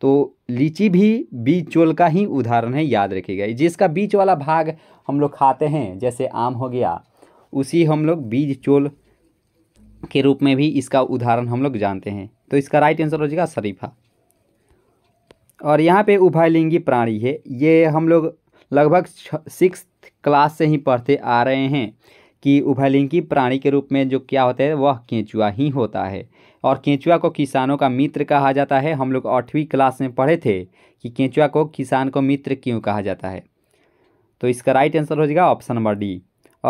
Speaker 1: तो लीची भी बीज चोल का ही उदाहरण है याद रखिएगा जिसका बीच वाला भाग हम लोग खाते हैं जैसे आम हो गया उसी हम लोग बीज चोल के रूप में भी इसका उदाहरण हम लोग जानते हैं तो इसका राइट आंसर हो जाएगा शरीफा और यहाँ पे उभयलिंगी प्राणी है ये हम लोग लगभग सिक्स क्लास से ही पढ़ते आ रहे हैं कि उभयलिंगी प्राणी के रूप में जो क्या होता है वह केंचुआ ही होता है और केंचुआ को किसानों का मित्र कहा जाता है हम लोग आठवीं क्लास में पढ़े थे कि केंचुआ को किसान को मित्र क्यों कहा जाता है तो इसका राइट आंसर हो जाएगा ऑप्शन नंबर डी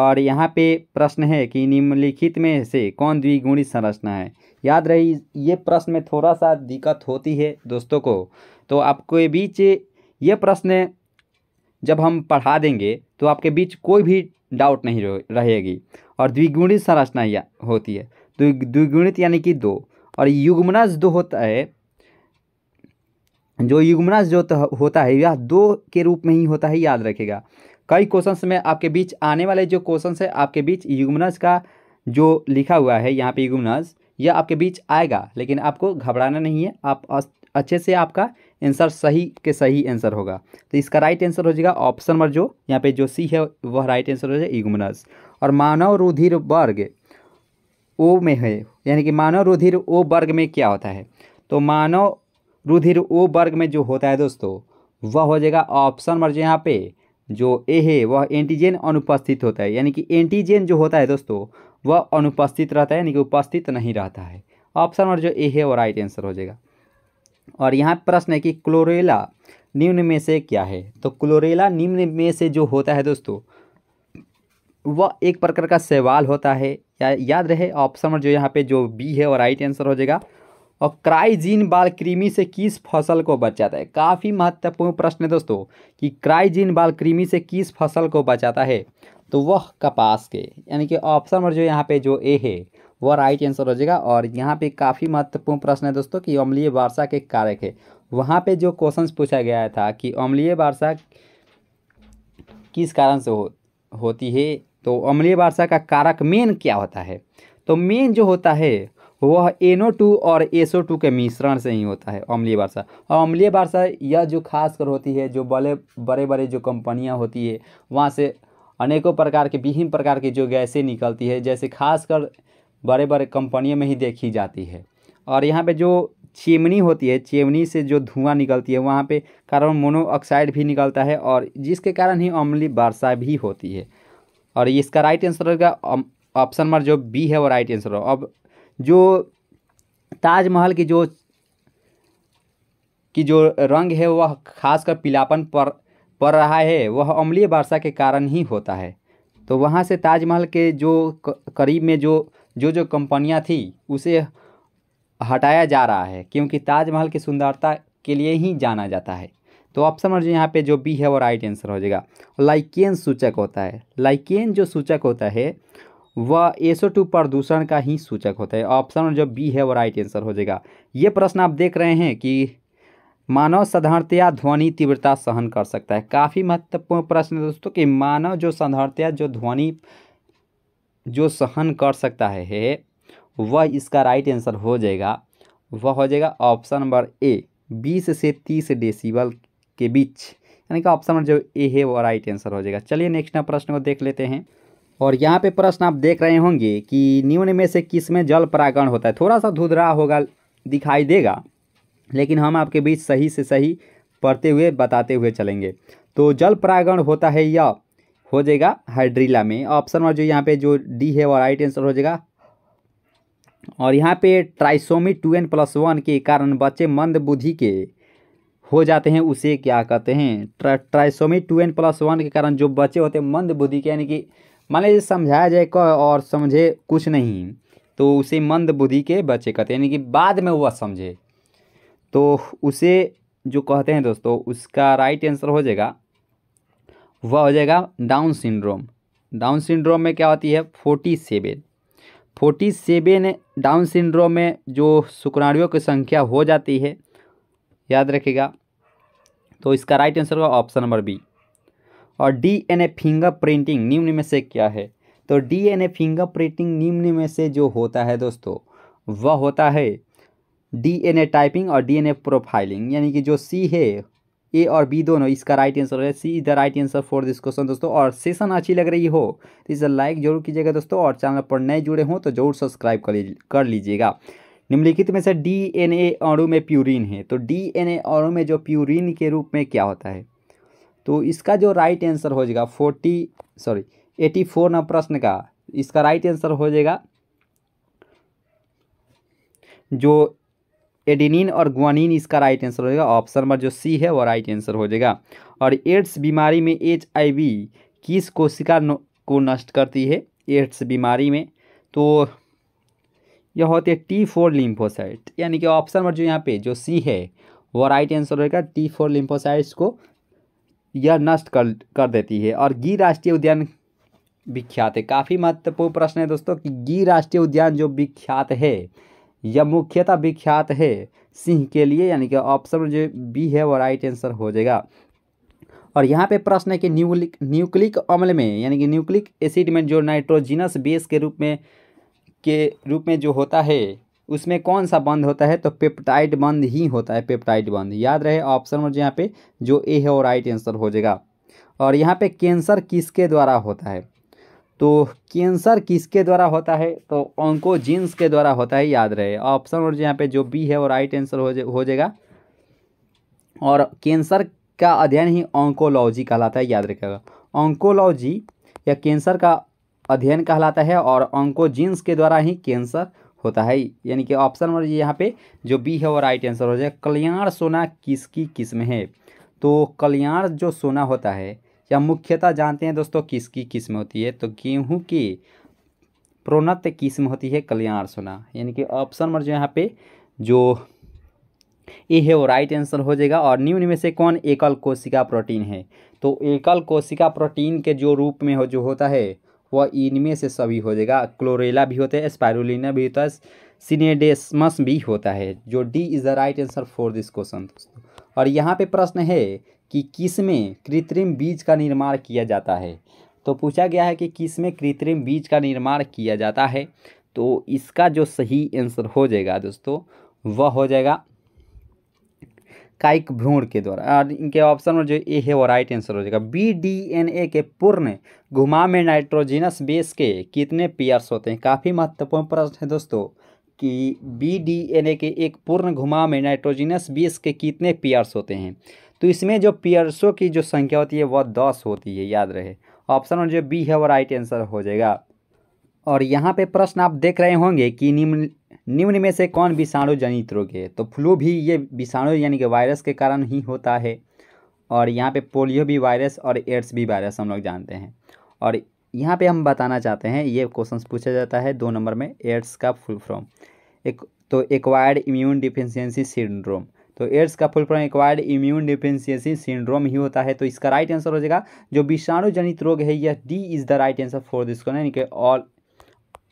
Speaker 1: और यहाँ पे प्रश्न है कि निम्नलिखित में से कौन द्विगुणित संरचना है याद रही ये प्रश्न में थोड़ा सा दिक्कत होती है दोस्तों को तो आपके बीच ये प्रश्न जब हम पढ़ा देंगे तो आपके बीच कोई भी डाउट नहीं रहेगी और द्विगुणित संरचना होती है द्विगुणित यानी कि दो और युगमनाज दो होता है जो युगमनाज जो होता है यह दो के रूप में ही होता है याद रखेगा कई क्वेश्चन में आपके बीच आने वाले जो क्वेश्चन है आपके बीच युगमनस का जो लिखा हुआ है यहाँ पे युगमनस यह आपके बीच आएगा लेकिन आपको घबराना नहीं है आप अच्छे से आपका आंसर सही के सही आंसर होगा तो इसका राइट आंसर हो जाएगा ऑप्शन नंबर जो यहाँ पे जो सी है वह राइट आंसर हो जाएगा युगमनस और मानव रुधिर वर्ग ओ में है यानी कि मानव रुधिर ओ वर्ग में क्या होता है तो मानव रुधिर ओ वर्ग में जो होता है दोस्तों वह हो जाएगा ऑप्शन नंबर जो यहाँ पे जो ए है वह एंटीजन अनुपस्थित होता है यानी कि एंटीजन जो होता है दोस्तों वह अनुपस्थित रहता है यानी कि उपस्थित नहीं रहता है ऑप्शन और जो ए है वो राइट आंसर हो जाएगा और यहाँ प्रश्न है कि क्लोरेला निम्न में से क्या है तो क्लोरेला निम्न में से जो होता है दोस्तों वह एक प्रकार का सवाल होता है या याद रहे ऑप्शन जो यहाँ पे जो बी है वो राइट आंसर हो जाएगा और क्राइजीन बाल कृमि से किस फसल को बचाता है काफ़ी महत्वपूर्ण प्रश्न है दोस्तों कि क्राइजीन बाल कृमि से किस फसल को बचाता है तो वह कपास के यानी कि ऑप्शन नंबर जो यहाँ पे जो ए है वह राइट आंसर हो जाएगा और यहाँ पे काफ़ी महत्वपूर्ण प्रश्न है दोस्तों कि अम्लीय वर्षा के कारक है वहाँ पर जो क्वेश्चन पूछा गया था कि अम्लीय वर्षा किस कारण से हो, होती है तो अम्लीय वर्षा का कारक मेन क्या होता है तो मेन जो होता है वह एनो टू और एसओ टू के मिश्रण से ही होता है अम्लीय वर्षा और अम्लीय वर्षा यह जो खास कर होती है जो बड़े बड़े बड़े जो कंपनियाँ होती है वहाँ से अनेकों प्रकार के विभिन्न प्रकार की जो गैसें निकलती है जैसे खासकर बड़े बड़े कंपनियों में ही देखी जाती है और यहाँ पे जो चिमनी होती है चिमनी से जो धुआं निकलती है वहाँ पे कार्बन मोनोऑक्साइड भी निकलता है और जिसके कारण ही अम्लीय वर्षा भी होती है और इसका राइट आंसर होगा ऑप्शन नंबर जो बी है वो राइट आंसर हो अब जो ताजमहल की जो की जो रंग है वह खासकर पीलापन पर पड़ रहा है वह अम्लीय वर्षा के कारण ही होता है तो वहाँ से ताजमहल के जो करीब में जो जो जो कंपनियाँ थी उसे हटाया जा रहा है क्योंकि ताजमहल की सुंदरता के लिए ही जाना जाता है तो ऑप्शन नंबर जो यहाँ पे जो बी है वो राइट आंसर हो जाएगा लाइकेन सूचक होता है लाइकेन जो सूचक होता है वह एसो टू प्रदूषण का ही सूचक होता है ऑप्शन जो बी है वो राइट आंसर हो जाएगा ये प्रश्न आप देख रहे हैं कि मानव साधारणतया ध्वनि तीव्रता सहन कर सकता है काफ़ी महत्वपूर्ण प्रश्न है दोस्तों कि मानव जो साधारणतया जो ध्वनि जो सहन कर सकता है वह इसका राइट आंसर हो जाएगा वह हो जाएगा ऑप्शन नंबर ए बीस से तीस डेसिबल के बीच यानी कि ऑप्शन नंबर जो ए है वो राइट आंसर हो जाएगा चलिए नेक्स्ट प्रश्न को देख लेते हैं और यहाँ पे प्रश्न आप देख रहे होंगे कि निम्न में से किस में जल परागण होता है थोड़ा सा धुधरा होगा दिखाई देगा लेकिन हम आपके बीच सही से सही पढ़ते हुए बताते हुए चलेंगे तो जल परागण होता है यह हो जाएगा हाइड्रीला में ऑप्शन और जो यहाँ पे जो डी है वो राइट आंसर हो जाएगा और यहाँ पे trisomy two N plus one के कारण बच्चे मंद बुद्धि के हो जाते हैं उसे क्या कहते हैं ट्रा trisomy two N plus one के कारण जो बच्चे होते हैं मंद बुद्धि के यानी कि मान लीजिए समझाया जाए क और समझे कुछ नहीं तो उसे मंद बुद्धि के बच्चे कहते हैं यानी कि बाद में वह समझे तो उसे जो कहते हैं दोस्तों उसका राइट आंसर हो जाएगा वह हो जाएगा डाउन सिंड्रोम डाउन सिंड्रोम में क्या होती है forty seven forty seven Down syndrome में जो शुक्राणियों की संख्या हो जाती है याद रखेगा तो इसका राइट आंसर होगा ऑप्शन नंबर बी और डीएनए फिंगर प्रिंटिंग निम्न में से क्या है तो डीएनए फिंगर प्रिंटिंग निम्न में से जो होता है दोस्तों वह होता है डीएनए टाइपिंग और डीएनए प्रोफाइलिंग यानी कि जो सी है ए और बी दोनों इसका राइट आंसर है C is the right answer for this question दोस्तों और सेशन अच्छी लग रही हो तो इसे लाइक जरूर कीजिएगा दोस्तों और चैनल पर नए जुड़े हों तो जरूर सब्सक्राइब कर लीजिएगा निम्नलिखित में से डी एन ए अणु में प्यूरिन है तो डी एन ए अणु में जो प्यूरिन के रूप में क्या होता है तो इसका जो राइट आंसर हो जाएगा फोर्टी सॉरी एटी फोर न प्रश्न का इसका राइट आंसर हो जाएगा जो एडिनिन और ग्वानिन इसका राइट आंसर हो जाएगा ऑप्शन नंबर जो सी है वो राइट आंसर हो जाएगा और एड्स बीमारी में एच किस कोशिका को नष्ट करती है एड्स बीमारी में तो यह होती है टी फोर लिम्फोसाइट यानी कि ऑप्शन नंबर जो यहाँ पे जो सी है वो राइट आंसर होगा टी फोर लिम्फोसाइट्स को यह नष्ट कर कर देती है और गिर राष्ट्रीय उद्यान विख्यात है काफ़ी महत्वपूर्ण प्रश्न है दोस्तों कि गिर राष्ट्रीय उद्यान जो विख्यात है यह मुख्यतः विख्यात है सिंह के लिए यानी कि ऑप्शन जो बी है वो राइट आंसर हो जाएगा और यहाँ पे प्रश्न है कि न्यूक्लिक न्यूक्लिक अम्ल में यानी कि न्यूक्लिक एसिड में जो नाइट्रोजिनस बेस के रूप में के रूप में जो होता है उसमें कौन सा बंद होता है तो पेप्टाइड बंद ही होता है पेप्टाइड बंद याद रहे ऑप्शन नंबर यहाँ पे जो ए है वो राइट आंसर हो जाएगा और यहाँ पे कैंसर किसके द्वारा होता है तो कैंसर किसके द्वारा होता है तो जीन्स के द्वारा होता है याद रहे ऑप्शन और यहाँ पे जो बी है वो राइट आंसर हो जा, हो जाएगा और कैंसर का अध्ययन ही ऑन्कोलॉजी कहलाता है याद रखेगा ऑन्कोलॉजी या कैंसर का अध्ययन कहलाता है और ऑन्कोजीन्स के द्वारा ही कैंसर होता है यानी कि ऑप्शन नंबर यहाँ पे जो बी है वो राइट आंसर हो जाएगा कल्याण सोना किसकी किस्म है तो कल्याण जो सोना होता है या मुख्यतः जानते हैं दोस्तों किसकी किस्म होती है तो गेहूँ की प्रोन्नत किस्म होती है कल्याण सोना यानी कि ऑप्शन नंबर जो यहाँ पे जो ए है वो राइट आंसर हो जाएगा और निम्न में से कौन एकल कोशिका प्रोटीन है तो एकल कोशिका प्रोटीन के जो रूप में हो जो होता है वह इनमें से सभी हो जाएगा क्लोरेला भी होता है स्पायरोना भी होता है सिनेडेसमस भी होता है जो D is the right answer for this question दोस्तों और यहाँ पे प्रश्न है कि किस में कृत्रिम बीज का निर्माण किया जाता है तो पूछा गया है कि किस में कृत्रिम बीज का निर्माण किया जाता है तो इसका जो सही आंसर हो जाएगा दोस्तों वह हो जाएगा कायिक भ्रूण के द्वारा और इनके ऑप्शन में जो ए है वो राइट आंसर हो जाएगा बी डी एन ए के पूर्ण घुमा में नाइट्रोजिनस बेस के कितने पेयर्स होते हैं काफ़ी महत्वपूर्ण प्रश्न है दोस्तों कि बी डी एन ए के एक पूर्ण घुमा में नाइट्रोजिनस बेस के कितने पेयर्स होते हैं तो इसमें जो पेयर्सों की जो संख्या होती है वह दस होती है याद रहे ऑप्शन में जो बी है वो राइट आंसर हो जाएगा और यहाँ पे प्रश्न आप देख रहे होंगे कि निम्न निम्न में से कौन विषाणु जनित रोग है तो फ्लू भी ये विषाणु यानी कि वायरस के कारण ही होता है और यहाँ पे पोलियो भी वायरस और एड्स भी वायरस हम लोग जानते हैं और यहाँ पे हम बताना चाहते हैं ये क्वेश्चन पूछा जाता है दो नंबर में एड्स का फुल फॉर्म एक तो एक्वायर्ड इम्यून डिफिशियंसी सिंड्रोम तो एड्स का full form acquired immune deficiency syndrome ही होता है तो इसका राइट आंसर हो जाएगा जो विषाणु जनित रोग है यह D is the right answer for this question यानी कि ऑल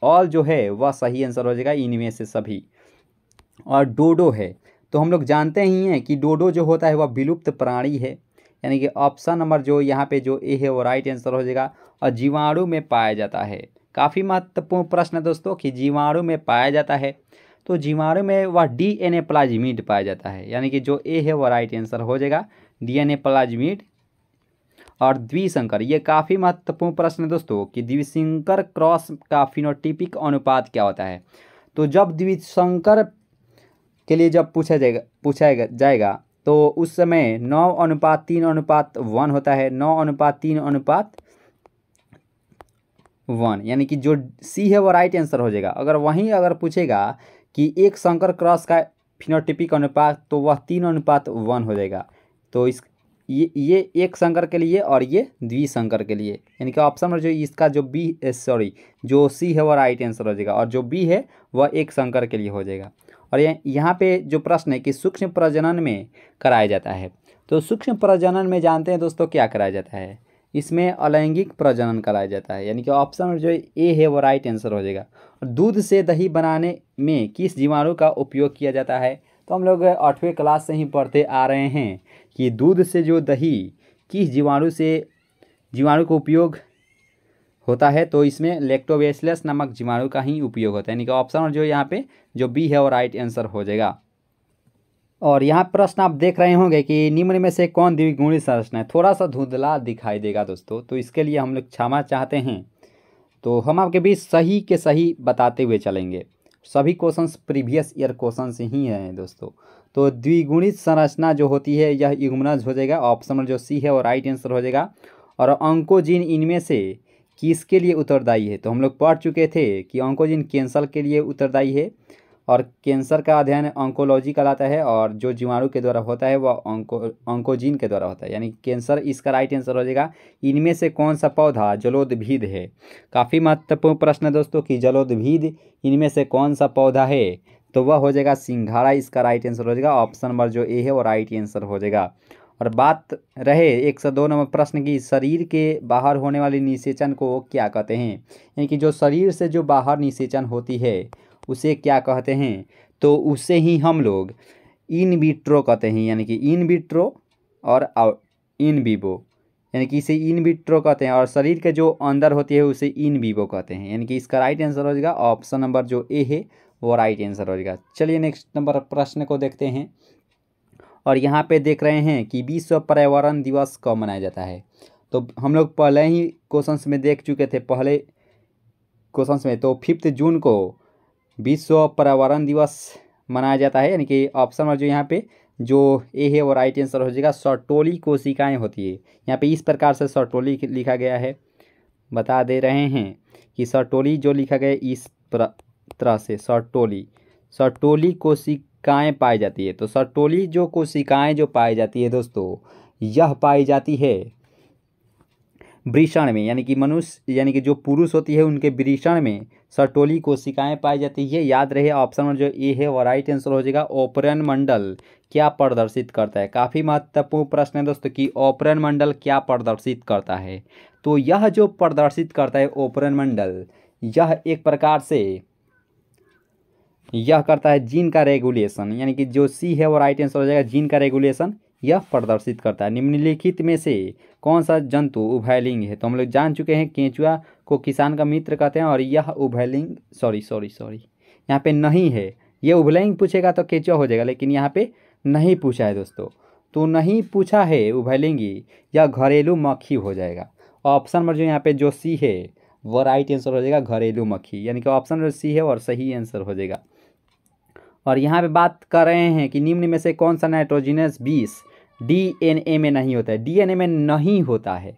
Speaker 1: ऑल जो है वह सही आंसर हो जाएगा इनमें से सभी और डोडो है तो हम लोग जानते ही हैं कि डोडो जो होता है वह विलुप्त प्राणी है यानी कि ऑप्शन नंबर जो यहाँ पे जो ए है वो राइट आंसर हो जाएगा और जीवाणु में पाया जाता है काफ़ी महत्वपूर्ण प्रश्न है दोस्तों कि जीवाणु में पाया जाता है तो जीवाणु में वह डी एन ए पाया जाता है यानी कि जो ए है वो राइट आंसर हो जाएगा डी एन ए और द्विशंकर ये काफ़ी महत्वपूर्ण प्रश्न है दोस्तों कि द्विशंकर क्रॉस का फिनोटिपिक अनुपात क्या होता है तो जब द्विशंकर के लिए जब पूछा जाएगा पूछा जाएगा तो उस समय नौ अनुपात तीन अनुपात वन होता है नौ अनुपात तीन अनुपात वन यानी कि जो सी है वो राइट आंसर हो जाएगा अगर वहीं अगर पूछेगा कि एक शंकर क्रॉस का फिनोटिपिक अनुपात तो वह तीन अनुपात वन हो जाएगा तो इस ये ये एक संकर के लिए और ये द्विशंकर के लिए यानी कि ऑप्शन नंबर जो इसका जो बी सॉरी जो सी है वो राइट आंसर हो जाएगा और जो बी है वह एक संकर के लिए हो जाएगा और यहाँ पे जो प्रश्न है कि सूक्ष्म प्रजनन में कराया जाता है तो सूक्ष्म प्रजनन में जानते हैं दोस्तों क्या कराया जाता है इसमें अलैंगिक प्रजनन कराया जाता है यानी कि ऑप्शन जो ए है वो राइट आंसर हो जाएगा और दूध से दही बनाने में किस जीवाणु का उपयोग किया जाता है तो हम लोग आठवीं क्लास से ही पढ़ते आ रहे हैं कि दूध से जो दही किस जीवाणु से जीवाणु का उपयोग होता है तो इसमें लेक्टोबेसिलस नामक जीवाणु का ही उपयोग होता है यानी कि ऑप्शन और जो यहाँ पे जो बी है वो राइट आंसर हो जाएगा और यहाँ प्रश्न आप देख रहे होंगे कि निम्न में से कौन द्विगुणी संरचना है थोड़ा सा धुंधला दिखाई देगा दोस्तों तो इसके लिए हम लोग क्षमा चाहते हैं तो हम आपके बीच सही के सही बताते हुए चलेंगे सभी क्वेश्चंस प्रीवियस ईयर क्वेश्चन ही हैं दोस्तों तो द्विगुणित संरचना जो होती है यह युगमनज हो जाएगा ऑप्शन जो सी है वो राइट आंसर हो जाएगा और अंकोजिन इनमें से किसके लिए उत्तरदायी है तो हम लोग पढ़ चुके थे कि अंकोजिन कैंसर के लिए उत्तरदायी है और कैंसर का अध्ययन ऑंकोलॉजी कहलाता है और जो जीवाणु के द्वारा होता है वह ऑंको ऑंकोजीन के द्वारा होता है यानी कैंसर इसका राइट आंसर हो जाएगा इनमें से कौन सा पौधा जलोद्भिद है काफ़ी महत्वपूर्ण प्रश्न है दोस्तों कि जलोद्भिद इनमें से कौन सा पौधा है तो वह हो जाएगा सिंघाड़ा इसका राइट आंसर हो जाएगा ऑप्शन नंबर जो ए है वो राइट आंसर हो जाएगा और बात रहे एक सौ दो नंबर प्रश्न की शरीर के बाहर होने वाली निषेचन को क्या कहते हैं यानी कि जो शरीर से जो बाहर निषेचन होती है उसे क्या कहते हैं तो उसे ही हम लोग इन विट्रो कहते हैं यानी कि इन विट्रो और इन विवो यानी कि इसे इन विट्रो कहते हैं और शरीर के जो अंदर होती है उसे इन विवो कहते हैं यानी कि इसका राइट आंसर हो जाएगा ऑप्शन नंबर जो ए है वो राइट आंसर हो जाएगा चलिए नेक्स्ट नंबर प्रश्न को देखते हैं और यहाँ पे देख रहे हैं कि विश्व पर्यावरण दिवस कब मनाया जाता है तो हम लोग पहले ही क्वेश्चन में देख चुके थे पहले क्वेश्चन में तो फिफ्थ जून को विश्व पर्यावरण दिवस मनाया जाता है यानी कि ऑप्शन नंबर जो यहाँ पे जो ए है वो राइट आंसर हो जाएगा सटोली कोशिकाएँ होती है यहाँ पे इस प्रकार से सटोली लिखा गया है बता दे रहे हैं कि सटोली जो लिखा गया इस तरह से सर्टोली को कोशिकाएँ पाई जाती है तो सरटोली जो कोशिकाएं जो पाई जाती है दोस्तों यह पाई जाती है वृषण में यानी कि मनुष्य यानी कि जो पुरुष होती है उनके वृषण में सर्टोली कोशिकाएं पाई जाती है याद रहे ऑप्शन नंबर जो ए है वो राइट आंसर हो जाएगा ओपरन मंडल क्या प्रदर्शित करता है काफ़ी महत्वपूर्ण प्रश्न है दोस्तों कि ओपरन मंडल क्या प्रदर्शित करता है तो यह जो प्रदर्शित करता है ओपरन मंडल यह एक प्रकार से यह करता है जीन का रेगुलेशन यानी कि जो सी है वो राइट आंसर हो जाएगा जीन का रेगुलेशन यह प्रदर्शित करता है निम्नलिखित में से कौन सा जंतु उभयलिंग है तो हम लोग जान चुके हैं केंचुआ को किसान का मित्र कहते हैं और यह उभयलिंग सॉरी सॉरी सॉरी यहाँ पे नहीं है ये उभयलिंग पूछेगा तो केंचुआ हो जाएगा लेकिन यहाँ पे नहीं पूछा है दोस्तों तो नहीं पूछा है उभयलिंगी यह घरेलू मक्खी हो जाएगा ऑप्शन नंबर जो यहाँ पे जो सी है वो राइट आंसर हो जाएगा घरेलू मक्खी यानी कि ऑप्शन नंबर सी है और सही आंसर हो जाएगा और यहाँ पे बात कर रहे हैं कि निम्न में से कौन सा नाइट्रोजिनस बीस डीएनए में नहीं होता है डीएनए में नहीं होता है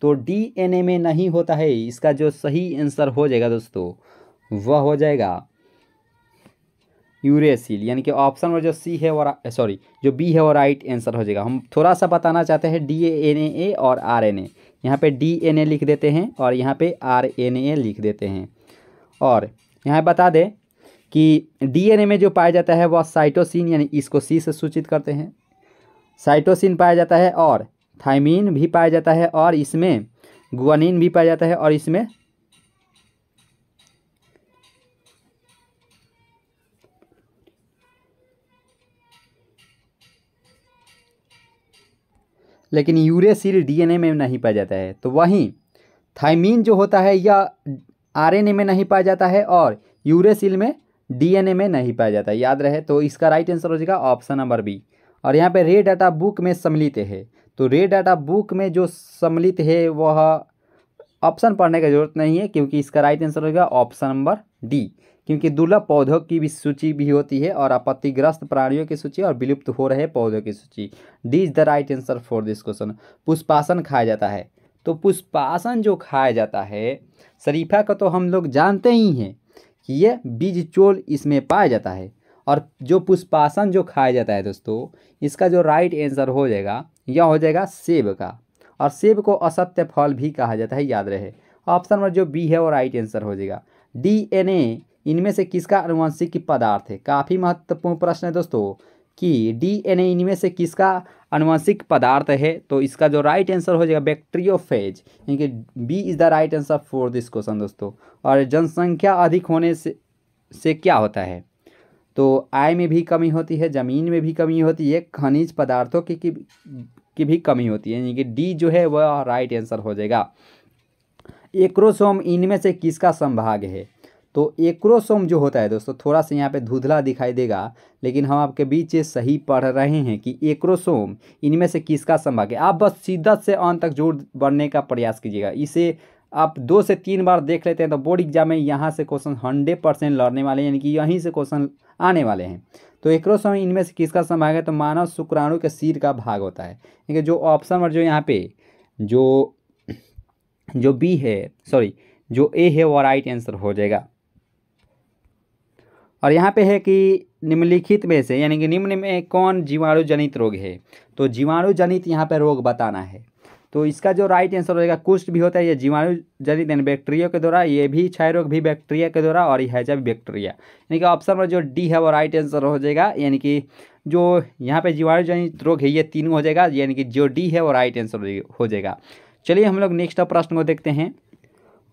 Speaker 1: तो डीएनए में नहीं होता है इसका जो सही आंसर हो जाएगा दोस्तों वह हो जाएगा यूरेसिल यानी कि ऑप्शन नंबर जो सी है और सॉरी जो बी है वो राइट आंसर हो जाएगा हम थोड़ा सा बताना चाहते हैं डी एन ए और आर एन ए यहाँ पर डी एन ए लिख देते हैं और यहाँ पे आर एन ए लिख देते हैं और यहाँ बता दें कि डीएनए में जो पाया जाता है वह साइटोसिन यानी इसको सी से सूचित करते हैं साइटोसिन पाया जाता है और थाइमिन भी पाया जाता है और इसमें गुआनिन भी पाया जाता है और इसमें लेकिन यूरेसिल डीएनए में नहीं पाया जाता है तो वहीं थाइमीन जो होता है यह आरएनए में नहीं पाया जाता है और यूरेसिल में डीएनए में नहीं पाया जाता याद रहे तो इसका राइट आंसर हो जाएगा ऑप्शन नंबर बी और यहाँ पे रे डाटा बुक में सम्मिलित है तो रे डाटा बुक में जो सम्मिलित है वह ऑप्शन पढ़ने की जरूरत नहीं है क्योंकि इसका राइट आंसर होगा ऑप्शन नंबर डी क्योंकि दुर्लभ पौधों की भी सूची भी होती है और आपत्तिग्रस्त प्राणियों की सूची और विलुप्त हो रहे पौधों की सूची D is the right answer for this question पुष्पासन खाया जाता है तो पुष्पासन जो खाया जाता है शरीफा का तो हम लोग जानते ही हैं ये बीज चोल इसमें पाया जाता है और जो पुष्पासन जो खाया जाता है दोस्तों इसका जो राइट आंसर हो जाएगा यह हो जाएगा सेब का और सेब को असत्य फल भी कहा जाता है याद रहे ऑप्शन नंबर जो बी है वो राइट आंसर हो जाएगा डी इनमें से किसका अनुवंशिक पदार्थ है काफ़ी महत्वपूर्ण प्रश्न है दोस्तों कि डीएनए इनमें से किसका अनुवांशिक पदार्थ है तो इसका जो राइट आंसर हो जाएगा बैक्टीरियोफेज यानी कि B is the right answer for this question दोस्तों और जनसंख्या अधिक होने से से क्या होता है तो आय में भी कमी होती है ज़मीन में भी कमी होती है खनिज पदार्थों की, की की भी कमी होती है यानी कि डी जो है वह राइट आंसर हो जाएगा एक्रोसोम इनमें से किसका संभाग है तो एक्रोसोम जो होता है दोस्तों थोड़ा सा यहाँ पे धुधला दिखाई देगा लेकिन हम आपके बीच सही पढ़ रहे हैं कि एक्रोसोम इनमें से किसका संभाग है आप बस शिद्दत से अंत तक जोड़ बढ़ने का प्रयास कीजिएगा इसे आप दो से तीन बार देख लेते हैं तो बोर्ड एग्जाम में यहाँ से क्वेश्चन हंड्रेड परसेंट लड़ने वाले यानी कि यहीं से क्वेश्चन आने वाले हैं तो एक्रोसोम इनमें से किसका संभाग है तो मानव शुक्राणु के सिर का भाग होता है यानी जो ऑप्शन और जो यहाँ पे जो जो बी है सॉरी जो ए है वो राइट आंसर हो जाएगा और यहाँ पे है कि निम्नलिखित में से यानी कि निम्न में कौन जीवाणु जनित रोग है तो जीवाणु जनित यहाँ पे रोग बताना है तो इसका जो राइट आंसर जाएगा कुष्ठ भी होता है ये जीवाणु जनित यानी बैक्टीरिया के द्वारा ये भी क्षय रोग भी बैक्टीरिया के द्वारा और हैजा भी बैक्टीरिया यानी कि ऑप्शन नंबर जो डी है वो राइट आंसर हो जाएगा यानी कि जो यहाँ पर जीवाणु जनित रोग है ये तीनों हो जाएगा यानी कि जो डी है वो राइट आंसर हो जाएगा चलिए हम लोग नेक्स्ट प्रश्न को देखते हैं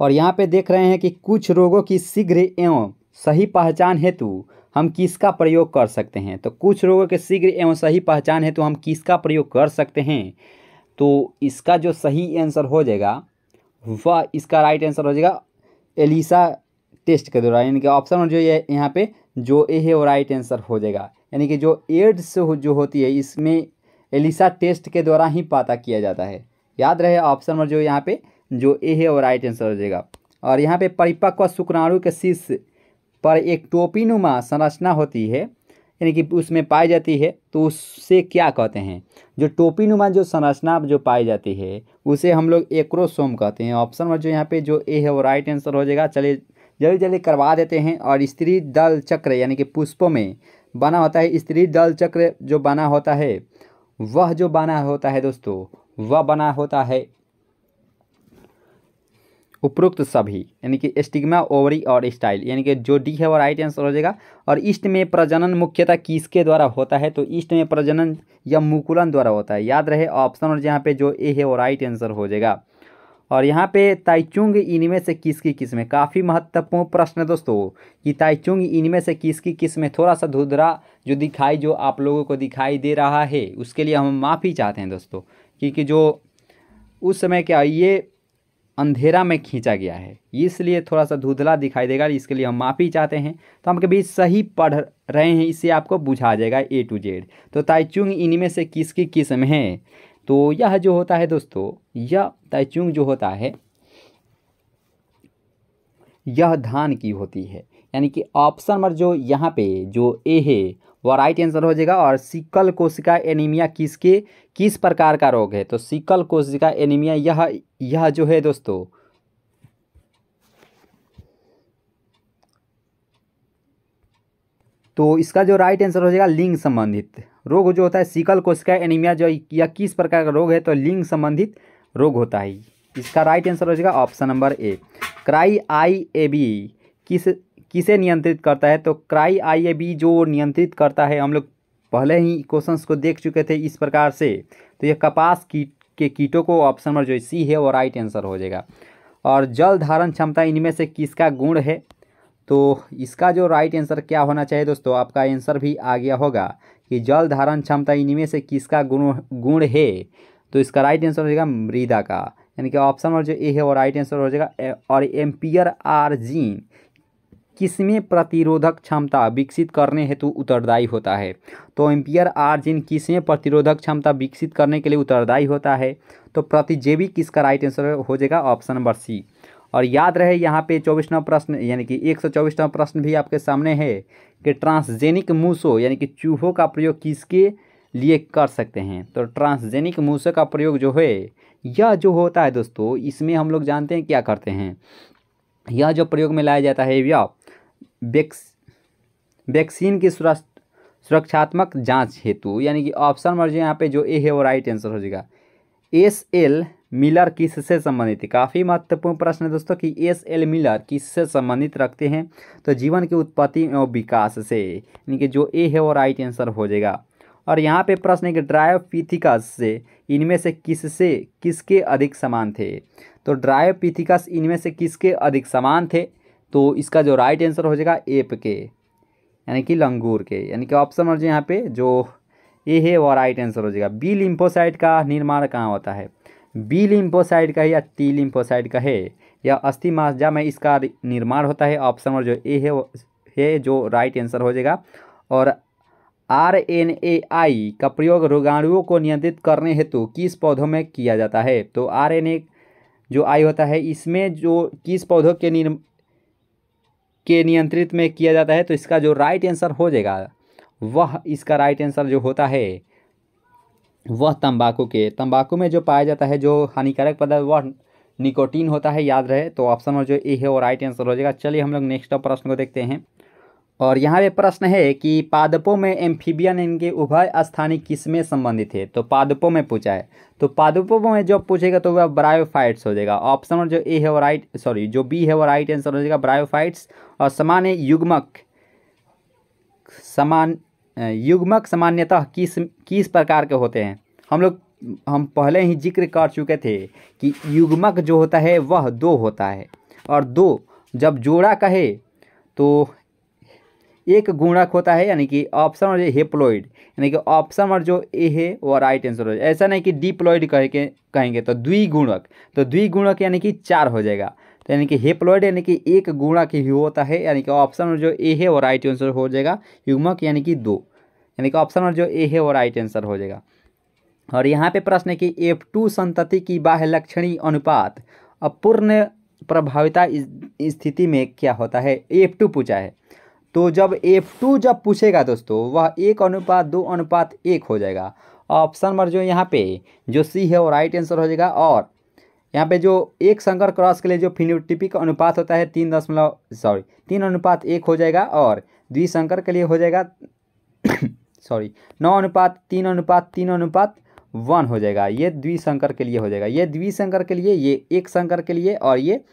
Speaker 1: और यहाँ पे देख रहे हैं कि कुछ रोगों की शीघ्र एवं सही पहचान हेतु हम किसका प्रयोग कर सकते हैं तो कुछ रोगों के शीघ्र एवं सही पहचान हेतु हम किसका प्रयोग कर सकते हैं तो इसका जो सही आंसर हो जाएगा वह इसका राइट आंसर हो जाएगा एलिसा टेस्ट के द्वारा यानी कि ऑप्शन और जो ये यहाँ पे जो ए है वो राइट आंसर हो जाएगा यानी कि जो एड्स जो होती है इसमें एलिसा टेस्ट के द्वारा ही पता किया जाता है याद रहे ऑप्शन नंबर जो यहाँ पे जो ए है वो राइट आंसर हो जाएगा और यहाँ पे परिपक्व शुक्राणु के शीर्ष पर एक टोपीनुमा संरचना होती है यानी कि उसमें पाई जाती है तो उससे क्या कहते हैं जो टोपीनुमा जो संरचना जो पाई जाती है उसे हम लोग एक्रोसोम कहते हैं ऑप्शन नंबर जो यहाँ पे जो ए है वो राइट आंसर हो जाएगा चले जल्दी जल्दी करवा देते हैं और स्त्री दल चक्र यानी कि पुष्पों में बना होता है स्त्री दल चक्र जो बना होता है वह जो बना होता है दोस्तों वह बना होता है उपरोक्त सभी यानी कि स्टिग्मा ओवरी और स्टाइल यानी कि जो डी है वो राइट आंसर हो जाएगा और ईस्ट में प्रजनन मुख्यतः किसके द्वारा होता है तो ईस्ट में प्रजनन या मुकुलन द्वारा होता है याद रहे ऑप्शन और जहाँ पे जो ए है वो राइट आंसर हो जाएगा और यहाँ पे ताइचुंग इनमें से किसकी किस्म है काफ़ी महत्वपूर्ण प्रश्न है दोस्तों कि ताइचुंग इनमें से किसकी किस्म है थोड़ा सा धुधरा जो दिखाई जो आप लोगों को दिखाई दे रहा है उसके लिए हम माफ़ी चाहते हैं दोस्तों क्योंकि जो उस समय क्या ये अंधेरा में खींचा गया है इसलिए थोड़ा सा धुंधला दिखाई देगा इसके लिए हम माफ़ी चाहते हैं तो हम कभी सही पढ़ रहे हैं इससे आपको बुझा जाएगा ए टू जेड तो ताइचुंग इनमें से किसकी किस्म है तो यह जो होता है दोस्तों यह ताइचुंग जो होता है यह धान की होती है यानी कि ऑप्शन नंबर जो यहाँ पे जो ए है वह राइट आंसर हो जाएगा और सिकल कोशिका एनीमिया किसके किस प्रकार का रोग है तो सिकल कोशिका एनीमिया यह यह जो है दोस्तों तो इसका जो राइट आंसर हो जाएगा लिंग संबंधित रोग जो होता है सिकल कोशिका एनीमिया जो या किस प्रकार का रोग है तो लिंग संबंधित रोग होता है इसका राइट आंसर हो जाएगा option number A cry I A B किस किसे नियंत्रित करता है तो क्राई आई जो नियंत्रित करता है हम लोग पहले ही क्वेश्चंस को देख चुके थे इस प्रकार से तो यह कपास कीट के कीटों को ऑप्शन नंबर जो सी है वो राइट आंसर हो जाएगा और जल धारण क्षमता इनमें से किसका गुण है तो इसका जो राइट आंसर क्या होना चाहिए दोस्तों आपका आंसर भी आ गया होगा कि जल धारण क्षमता इनमें से किसका गुण गुण है तो इसका राइट आंसर हो जाएगा मृदा का यानी कि ऑप्शन नंबर जो ए है वो राइट आंसर हो जाएगा और एम्पियर आर जीन किसमें प्रतिरोधक क्षमता विकसित करने हेतु उत्तरदायी होता है तो एम्पियर आर जिन किसमें प्रतिरोधक क्षमता विकसित करने के लिए उत्तरदायी होता है तो प्रतिजैविक किसका राइट आंसर हो जाएगा ऑप्शन नंबर सी और याद रहे यहाँ पे चौबीसवा प्रश्न यानी कि एक सौ चौबीसवा प्रश्न भी आपके सामने है कि ट्रांसजेनिक मूसो यानी कि चूहों का प्रयोग किसके लिए कर सकते हैं तो ट्रांसजेनिक मूसो का प्रयोग जो है यह जो होता है दोस्तों इसमें हम लोग जानते हैं क्या करते हैं यह जो प्रयोग में लाया जाता है यह वैक्सीन की सुरक्षात्मक जांच हेतु यानी कि ऑप्शन नंबर जो यहाँ पे जो ए है वो राइट आंसर हो जाएगा एस एल मिलर किससे संबंधित है काफ़ी महत्वपूर्ण प्रश्न है दोस्तों कि एस एल मिलर किससे संबंधित रखते हैं तो जीवन की उत्पत्ति और विकास से यानी कि जो ए है वो राइट आंसर हो जाएगा और यहाँ पे प्रश्न है कि ड्रायोपिथिकस से इनमें से किससे किसके अधिक समान थे तो ड्रायोपिथिकस इनमें से किसके अधिक समान थे तो इसका जो राइट आंसर हो जाएगा एप के यानी कि लंगूर के यानी कि ऑप्शन और यहाँ पे जो ए है वो राइट आंसर हो जाएगा बी लिम्फोसाइड का निर्माण कहाँ होता है बी लिम्फोसाइड का है या टी लिम्फोसाइड का है या अस्थि मास्जा में इसका निर्माण होता है ऑप्शन और जो ए है वो है जो राइट आंसर हो जाएगा और आर एन ए आई का प्रयोग रोगाणुओं को नियंत्रित करने हेतु किस पौधों में किया जाता है तो आर एन ए जो आई होता है इसमें जो किस पौधों के निर्म के नियंत्रित में किया जाता है तो इसका जो राइट आंसर हो जाएगा वह इसका राइट आंसर जो होता है वह तंबाकू के तंबाकू में जो पाया जाता है जो हानिकारक पदार्थ वह निकोटीन होता है याद रहे तो ऑप्शन नंबर जो ए है वो राइट आंसर हो जाएगा चलिए हम लोग नेक्स्ट प्रश्न को देखते हैं और यहाँ पे प्रश्न है कि पादपों में एम्फीबियन इनके उभय स्थानीय किस्में संबंधित है तो पादपों में पूछा है तो पादपों में जो पूछेगा तो वह ब्रायोफाइट्स हो जाएगा ऑप्शन नंबर जो ए है वो राइट सॉरी जो बी है वो राइट आंसर हो जाएगा ब्रायोफाइट्स सामान्य युग्मक समान युग्मक सामान्यतः किस किस प्रकार के होते हैं हम लोग हम पहले ही जिक्र कर चुके थे कि युग्मक जो होता है वह दो होता है और दो जब जोड़ा कहे तो एक गुणक होता है यानी कि ऑप्शन और हेप्लोइड यानी कि ऑप्शन और जो ए है वो राइट आंसर हो जाए ऐसा नहीं कि डिप्लोइड कह के कहेंगे तो द्विगुणक तो द्विगुणक यानी कि चार हो जाएगा तो यानी कि हेप्लॉयड यानी कि एक गुणा की ही होता है यानी कि ऑप्शन नंबर जो ए है वो राइट आंसर हो जाएगा युग्मक यानी कि दो यानी कि ऑप्शन नंबर जो ए है वो राइट आंसर हो जाएगा और यहाँ पे प्रश्न है कि एफ टू संतति की बाह्य लक्षणी अनुपात अपूर्ण प्रभाविता स्थिति में क्या होता है एफ टू पूछा है तो जब एफ टू जब पूछेगा दोस्तों वह एक अनुपात दो अनुपात एक हो जाएगा ऑप्शन नंबर जो यहाँ पे जो सी है वो राइट आंसर हो जाएगा और यहाँ पे जो एक संकर क्रॉस के लिए जो फिनोटिपिक अनुपात होता है तीन दशमलव सॉरी तीन अनुपात एक हो जाएगा और द्विशंकर के लिए हो जाएगा सॉरी नौ अनुपात तीन अनुपात तीन अनुपात वन हो जाएगा ये द्विशंकर के लिए हो जाएगा ये द्विशंकर के लिए ये एक शंकर के लिए और ये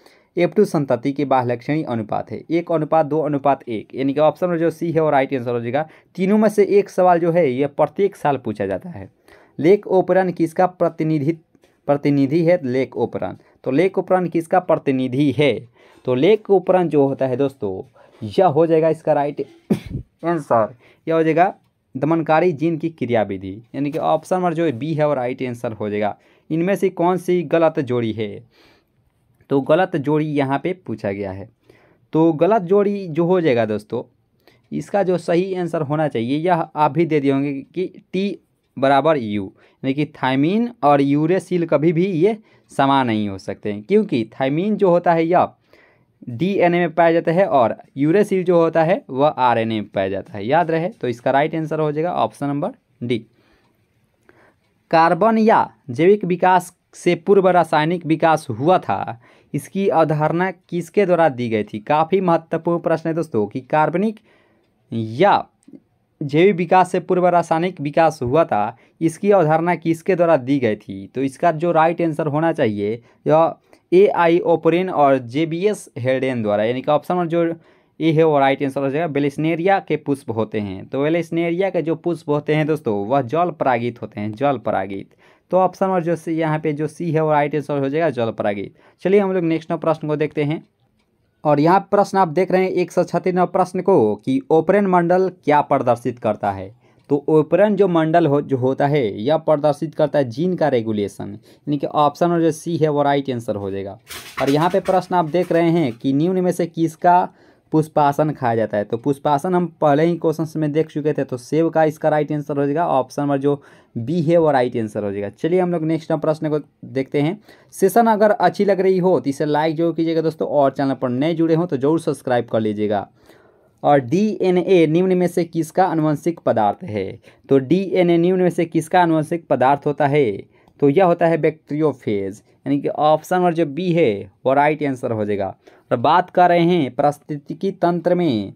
Speaker 1: एफ टू संतति के बाहलक्षणी अनुपात है एक अनुपात दो अनुपात एक यानी कि ऑप्शन में जो सी है और राइट आंसर हो जाएगा तीनों में से एक सवाल जो है ये प्रत्येक साल पूछा जाता है लेख ओपरन किसका प्रतिनिधित्व प्रतिनिधि है लेक उपरांत तो लेक ओपरन किसका प्रतिनिधि है तो लेक उपरांत जो होता है दोस्तों यह हो जाएगा इसका राइट आंसर यह हो जाएगा दमनकारी जीन की क्रियाविधि यानी कि ऑप्शन नंबर जो बी है वो राइट आंसर हो जाएगा इनमें से कौन सी गलत जोड़ी है तो गलत जोड़ी यहाँ पे पूछा गया है तो गलत जोड़ी जो हो जाएगा दोस्तों इसका जो सही आंसर होना चाहिए यह आप भी दे दिए होंगे कि टी बराबर यू यानी कि थाइमिन और यूरेसिल कभी भी ये समान नहीं हो सकते हैं क्योंकि थाइमिन जो होता है यह डीएनए में पाया जाता है और यूरेसिल जो होता है वह आरएनए में पाया जाता है याद रहे तो इसका राइट आंसर हो जाएगा ऑप्शन नंबर डी कार्बन या जैविक विकास से पूर्व रासायनिक विकास हुआ था इसकी अवधारणा किसके द्वारा दी गई थी काफ़ी महत्वपूर्ण प्रश्न है दोस्तों कि कार्बनिक या जैविक विकास से पूर्व रासायनिक विकास हुआ था इसकी अवधारणा किसके द्वारा दी गई थी तो इसका जो राइट आंसर होना चाहिए यह ए आई ओपरिन और जे बी एस हेडेन द्वारा यानी कि ऑप्शन नंबर जो ये है वो राइट आंसर हो जाएगा बेलेस्नेरिया के पुष्प होते हैं तो बेलेस्नेरिया के जो पुष्प होते हैं दोस्तों वह जल परागित होते हैं जल परागित तो ऑप्शन और जो सी यहाँ पे जो सी है वो राइट आंसर हो जाएगा जल परागित चलिए हम लोग नेक्स्ट प्रश्न को देखते हैं और यहाँ प्रश्न आप देख रहे हैं एक सौ छत्तीस प्रश्न को कि ओपरन मंडल क्या प्रदर्शित करता है तो ओपरन जो मंडल हो जो होता है यह प्रदर्शित करता है जीन का रेगुलेशन यानी कि ऑप्शन और जो सी है वो राइट आंसर हो जाएगा और यहाँ पे प्रश्न आप देख रहे हैं कि निम्न में से किसका पुष्पासन खाया जाता है तो पुष्पासन हम पहले ही क्वेश्चन में देख चुके थे तो सेब का इसका राइट आंसर हो जाएगा ऑप्शन नंबर जो बी है वो राइट आंसर हो जाएगा चलिए हम लोग नेक्स्ट प्रश्न को देखते हैं सेशन अगर अच्छी लग रही हो तो इसे लाइक जरूर कीजिएगा दोस्तों और चैनल पर नए जुड़े हों तो जरूर सब्सक्राइब कर लीजिएगा और ए निम्न में से किसका अनुवंशिक पदार्थ है तो ए निम्न में से किसका अनुवंशिक पदार्थ होता है तो यह होता है बैक्टीरियोफेज यानी कि ऑप्शन नंबर जो बी है वो राइट आंसर हो जाएगा बात कर रहे हैं पारिस्थितिकी तंत्र में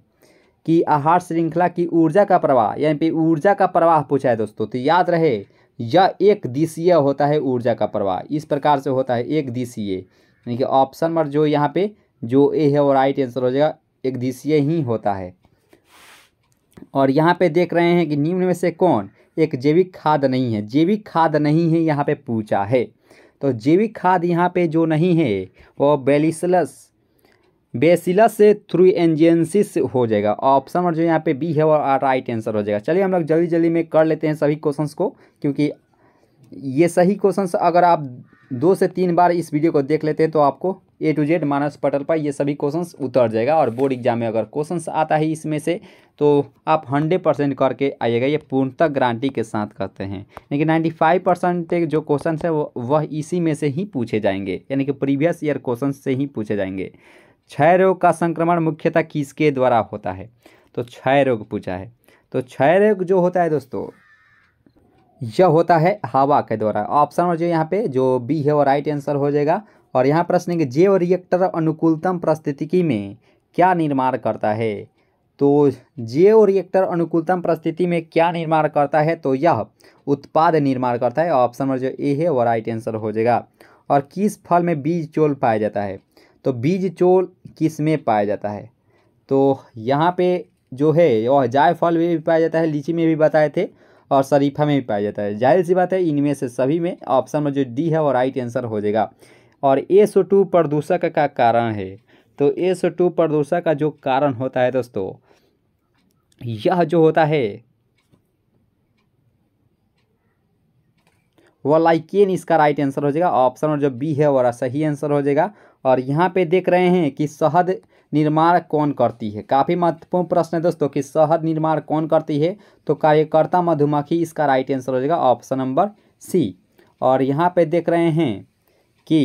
Speaker 1: कि आहार श्रृंखला की ऊर्जा का प्रवाह यानी पे ऊर्जा का प्रवाह पूछा है दोस्तों तो याद रहे यह एक दिशीय होता है ऊर्जा का प्रवाह इस प्रकार से होता है एक दिशीय यानी कि ऑप्शन नंबर जो यहाँ पे जो ए है वो राइट आंसर हो जाएगा एक दिशीय ही होता है और यहाँ पे देख रहे हैं कि निम्न में से कौन एक जैविक खाद नहीं है जैविक खाद नहीं है यहाँ पे पूछा है तो जैविक खाद यहाँ पे जो नहीं है वो बेलिसलस बेसिला से एंजेंसिस हो जाएगा ऑप्शन और जो यहाँ पे बी है वो राइट आंसर हो जाएगा चलिए हम लोग जल्दी जल्दी में कर लेते हैं सभी क्वेश्चंस को क्योंकि ये सही क्वेश्चंस अगर आप दो से तीन बार इस वीडियो को देख लेते हैं तो आपको ए टू जेड मानस पटल पर ये सभी क्वेश्चंस उतर जाएगा और बोर्ड एग्जाम में अगर क्वेश्चंस आता है इसमें से तो आप हंड्रेड परसेंट करके आइएगा ये पूर्णतः गारंटी के साथ करते हैं यानी कि नाइन्टी फाइव परसेंट जो क्वेश्चन है वह इसी में से ही पूछे जाएंगे यानी कि प्रीवियस ईयर क्वेश्चन से ही पूछे जाएंगे क्षय रोग का संक्रमण मुख्यतः किसके द्वारा होता है तो क्षय रोग पूछा है तो क्षय रोग जो होता है दोस्तों यह होता है हवा के द्वारा ऑप्शन और जो यहाँ पे जो बी है वो राइट आंसर हो जाएगा और यहाँ प्रश्न है जैव रिएक्टर अनुकूलतम परिस्थितिकी में क्या निर्माण करता है तो जैव रिएक्टर अनुकूलतम परिस्थिति में क्या निर्माण करता है तो यह उत्पाद निर्माण करता है ऑप्शन नंबर जो ए है वो राइट आंसर हो जाएगा और किस फल में बीज चोल पाया जाता है तो बीज चोल किस में पाया जाता है तो यहाँ पे जो है वह जायफल में भी पाया जाता है लीची में भी बताए थे और शरीफा में भी पाया जाता है जाहिर सी बात है इनमें से सभी में ऑप्शन में जो डी है वो राइट आंसर हो जाएगा और एस टू प्रदूषक का कारण है तो एस टू प्रदूषक का जो कारण होता है दोस्तों यह जो होता है वह लाइकेन इसका राइट आंसर हो जाएगा ऑप्शन और जो बी है वो सही आंसर हो जाएगा और यहाँ पे देख रहे हैं कि शहद निर्माण कौन करती है काफ़ी महत्वपूर्ण प्रश्न है दोस्तों कि शहद निर्माण कौन करती है तो कार्यकर्ता मधुमक्खी इसका राइट आंसर हो जाएगा ऑप्शन नंबर सी और यहाँ पे देख रहे हैं कि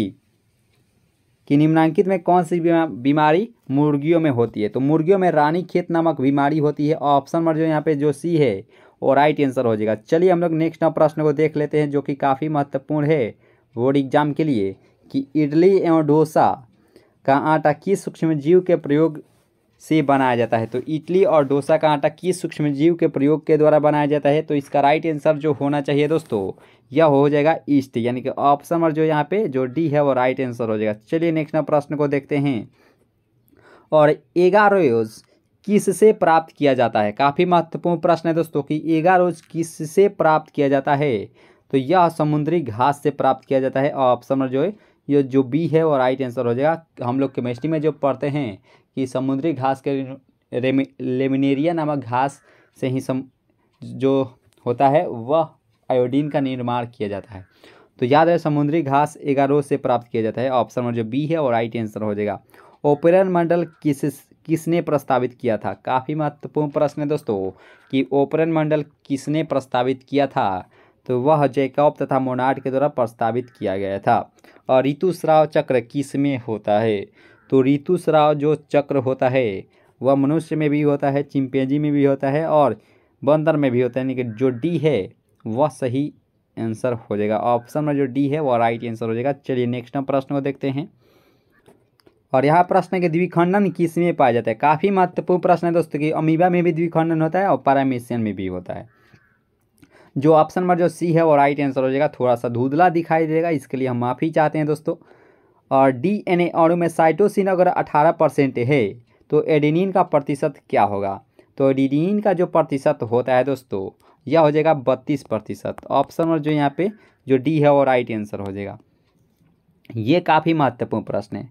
Speaker 1: कि निम्नांकित में कौन सी बीमारी मुर्गियों में होती है तो मुर्गियों में रानी खेत नामक बीमारी होती है ऑप्शन नंबर जो यहाँ पे जो सी है वो राइट आंसर हो जाएगा चलिए हम लोग नेक्स्ट प्रश्न को देख लेते हैं जो कि काफ़ी महत्वपूर्ण है बोर्ड एग्जाम के लिए कि इडली एवं डोसा का आटा किस सूक्ष्म जीव के प्रयोग से बनाया जाता है तो इडली और डोसा का आटा किस सूक्ष्म जीव के प्रयोग के द्वारा बनाया जाता है तो इसका राइट आंसर जो होना चाहिए दोस्तों यह हो जाएगा ईस्ट यानी कि ऑप्शन नंबर जो यहाँ पे जो डी है वो राइट आंसर हो जाएगा चलिए नेक्स्ट प्रश्न को देखते हैं और एगारोज किससे प्राप्त किया जाता है काफ़ी महत्वपूर्ण प्रश्न है दोस्तों कि एगारोज किससे प्राप्त किया जाता है तो यह समुद्री घास से प्राप्त किया जाता है ऑप्शन नंबर जो है ये जो बी है वो राइट आंसर हो जाएगा हम लोग केमिस्ट्री में जो पढ़ते हैं कि समुद्री घास के लेमिनेरिया नामक घास से ही सम जो होता है वह आयोडीन का निर्माण किया जाता है तो याद है समुद्री घास एगारो से प्राप्त किया जाता है ऑप्शन नंबर जो बी है वो राइट आंसर हो जाएगा ओपेरन मंडल किस किसने प्रस्तावित किया था काफ़ी महत्वपूर्ण प्रश्न है दोस्तों कि ओपरन मंडल किसने प्रस्तावित किया था तो वह जैकॉब तथा मोनार्ड के द्वारा प्रस्तावित किया गया था और ऋतुस्राव चक्र किस में होता है तो ऋतुस्राव जो चक्र होता है वह मनुष्य में भी होता है चिंपेजी में भी होता है और बंदर में भी होता है यानी कि जो डी है वह सही आंसर हो जाएगा ऑप्शन में जो डी है वह राइट आंसर हो जाएगा चलिए नेक्स्ट प्रश्न को देखते हैं और यहाँ प्रश्न के द्विखंडन किस में पाया जाता है काफ़ी महत्वपूर्ण प्रश्न है दोस्तों कि अमीबा में भी द्विखंडन होता है और पैरामिशियन में भी होता है जो ऑप्शन नंबर जो सी है वो राइट आंसर हो जाएगा थोड़ा सा धुधला दिखाई देगा इसके लिए हम माफ़ी चाहते हैं दोस्तों और डी एन ए और में साइटोसिन अगर अठारह परसेंट है तो एडिनिन का प्रतिशत क्या होगा तो एडिनिन का जो प्रतिशत होता है दोस्तों यह हो जाएगा बत्तीस प्रतिशत ऑप्शन और जो यहाँ पे जो डी है वो राइट आंसर हो जाएगा ये काफ़ी महत्वपूर्ण प्रश्न है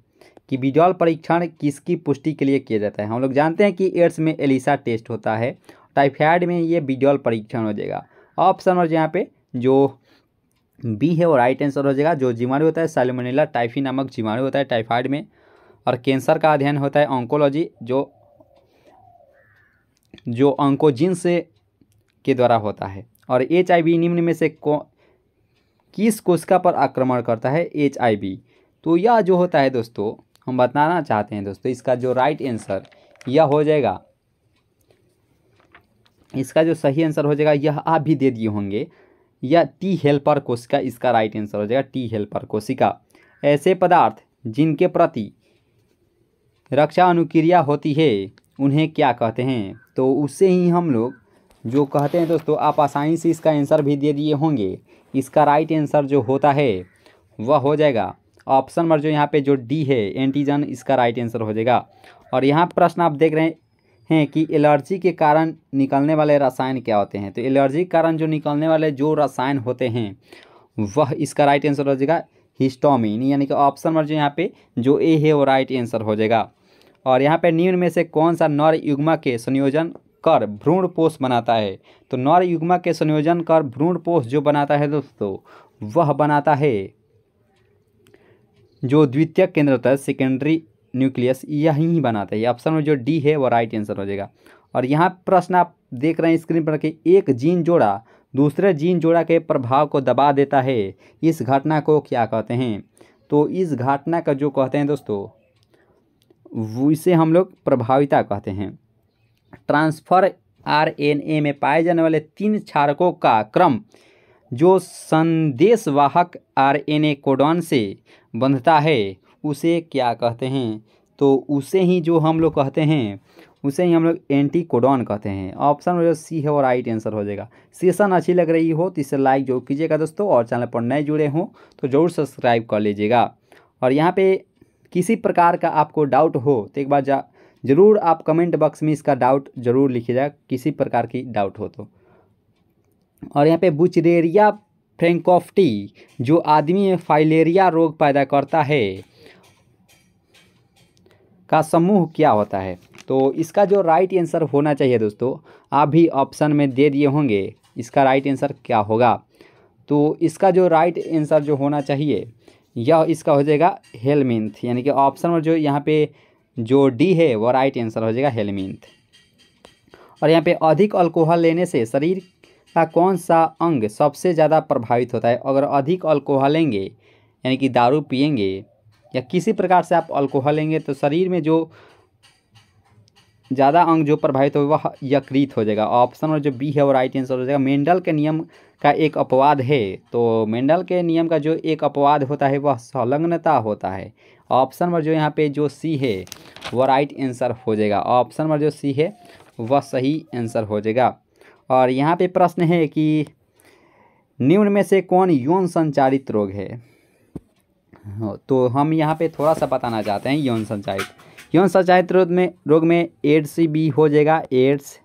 Speaker 1: कि विड्रॉल परीक्षण किसकी पुष्टि के लिए किया जाता है हम लोग जानते हैं कि एड्स में एलिसा टेस्ट होता है टाइफाइड में ये विड्रॉल परीक्षण हो जाएगा ऑप्शन और यहाँ पे जो बी है वो राइट आंसर हो जाएगा जो जीवाणु होता है सालमोनेला टाइफी नामक जीवाणु होता है टाइफाइड में और कैंसर का अध्ययन होता है ऑन्कोलॉजी जो जो ऑन्कोजिन से के द्वारा होता है और एच निम्न में से को, किस कोशिका पर आक्रमण करता है एच तो यह जो होता है दोस्तों हम बताना चाहते हैं दोस्तों इसका जो राइट आंसर यह हो जाएगा इसका जो सही आंसर हो जाएगा यह आप भी दे दिए होंगे या टी हेल्पर कोशिका इसका राइट आंसर हो जाएगा टी हेल्पर कोशिका ऐसे पदार्थ जिनके प्रति रक्षा अनुक्रिया होती है उन्हें क्या कहते हैं तो उससे ही हम लोग जो कहते हैं दोस्तों आप आसानी से इसका आंसर भी दे दिए होंगे इसका राइट आंसर जो होता है वह हो जाएगा ऑप्शन नंबर जो यहाँ पे जो डी है एंटीजन इसका राइट आंसर हो जाएगा और यहाँ प्रश्न आप देख रहे हैं हैं कि एलर्जी के कारण निकलने वाले रसायन क्या होते हैं तो एलर्जी के कारण जो निकलने वाले जो रसायन होते हैं वह इसका राइट आंसर हो जाएगा हिस्टोमिन यानी कि ऑप्शन नंबर जो यहाँ पे जो ए है वो राइट आंसर हो जाएगा और यहाँ पे निम्न में से कौन सा नर युग्मा के संयोजन कर भ्रूण पोष बनाता है तो नर युग्मा के संयोजन कर भ्रूण पोष जो बनाता है दोस्तों वह बनाता है जो द्वितीय केंद्र केंद्रत सेकेंडरी न्यूक्लियस यहीं ही बनाता है ऑप्शन में जो डी है वो राइट आंसर हो जाएगा और यहाँ प्रश्न आप देख रहे हैं स्क्रीन पर कि एक जीन जोड़ा दूसरे जीन जोड़ा के प्रभाव को दबा देता है इस घटना को क्या कहते हैं तो इस घटना का जो कहते हैं दोस्तों इसे हम लोग प्रभाविता कहते हैं ट्रांसफर ए में पाए जाने वाले तीन क्षारकों का क्रम जो संदेशवाहक आर ए कोडॉन से बंधता है उसे क्या कहते हैं तो उसे ही जो हम लोग कहते हैं उसे ही हम लोग एंटी कोडॉन कहते हैं ऑप्शन जो सी है और राइट आंसर हो जाएगा सेशन अच्छी लग रही हो तो इसे लाइक जरूर कीजिएगा दोस्तों और चैनल पर नए जुड़े हों तो ज़रूर सब्सक्राइब कर लीजिएगा और यहाँ पे किसी प्रकार का आपको डाउट हो तो एक बार जा ज़रूर आप कमेंट बॉक्स में इसका डाउट ज़रूर लिखिएगा किसी प्रकार की डाउट हो तो और यहाँ पर बुचरेरिया फ्रेंकोफ्टी जो आदमी में फाइलेरिया रोग पैदा करता है का समूह क्या होता है तो इसका जो राइट आंसर होना चाहिए दोस्तों आप भी ऑप्शन में दे दिए होंगे इसका राइट आंसर क्या होगा तो इसका जो राइट आंसर जो होना चाहिए यह इसका हो जाएगा हेलमिंथ यानी कि ऑप्शन में जो यहाँ पे जो डी है वह राइट आंसर हो जाएगा हेलमिंथ और यहाँ पे अधिक अल्कोहल लेने से शरीर का कौन सा अंग सबसे ज़्यादा प्रभावित होता है अगर अधिक अल्कोहल लेंगे यानी कि दारू पियेंगे या किसी प्रकार से आप अल्कोहल लेंगे तो शरीर में जो ज़्यादा अंग जो प्रभावित होगा वह यकृत हो जाएगा ऑप्शन और जो बी है वो राइट आंसर हो जाएगा मेंडल के नियम का एक अपवाद है तो मेंडल के नियम का जो एक अपवाद होता है वह संलग्नता होता है ऑप्शन नंबर जो यहाँ पे जो सी है वह राइट आंसर हो जाएगा ऑप्शन नंबर जो सी है वह सही आंसर हो जाएगा और यहाँ पे प्रश्न है कि निम्न में से कौन यौन संचारित रोग है तो हम यहाँ पे थोड़ा सा बताना चाहते हैं यौन संचारित यौन संचारित रोग में रोग में एड्स भी हो जाएगा एड्स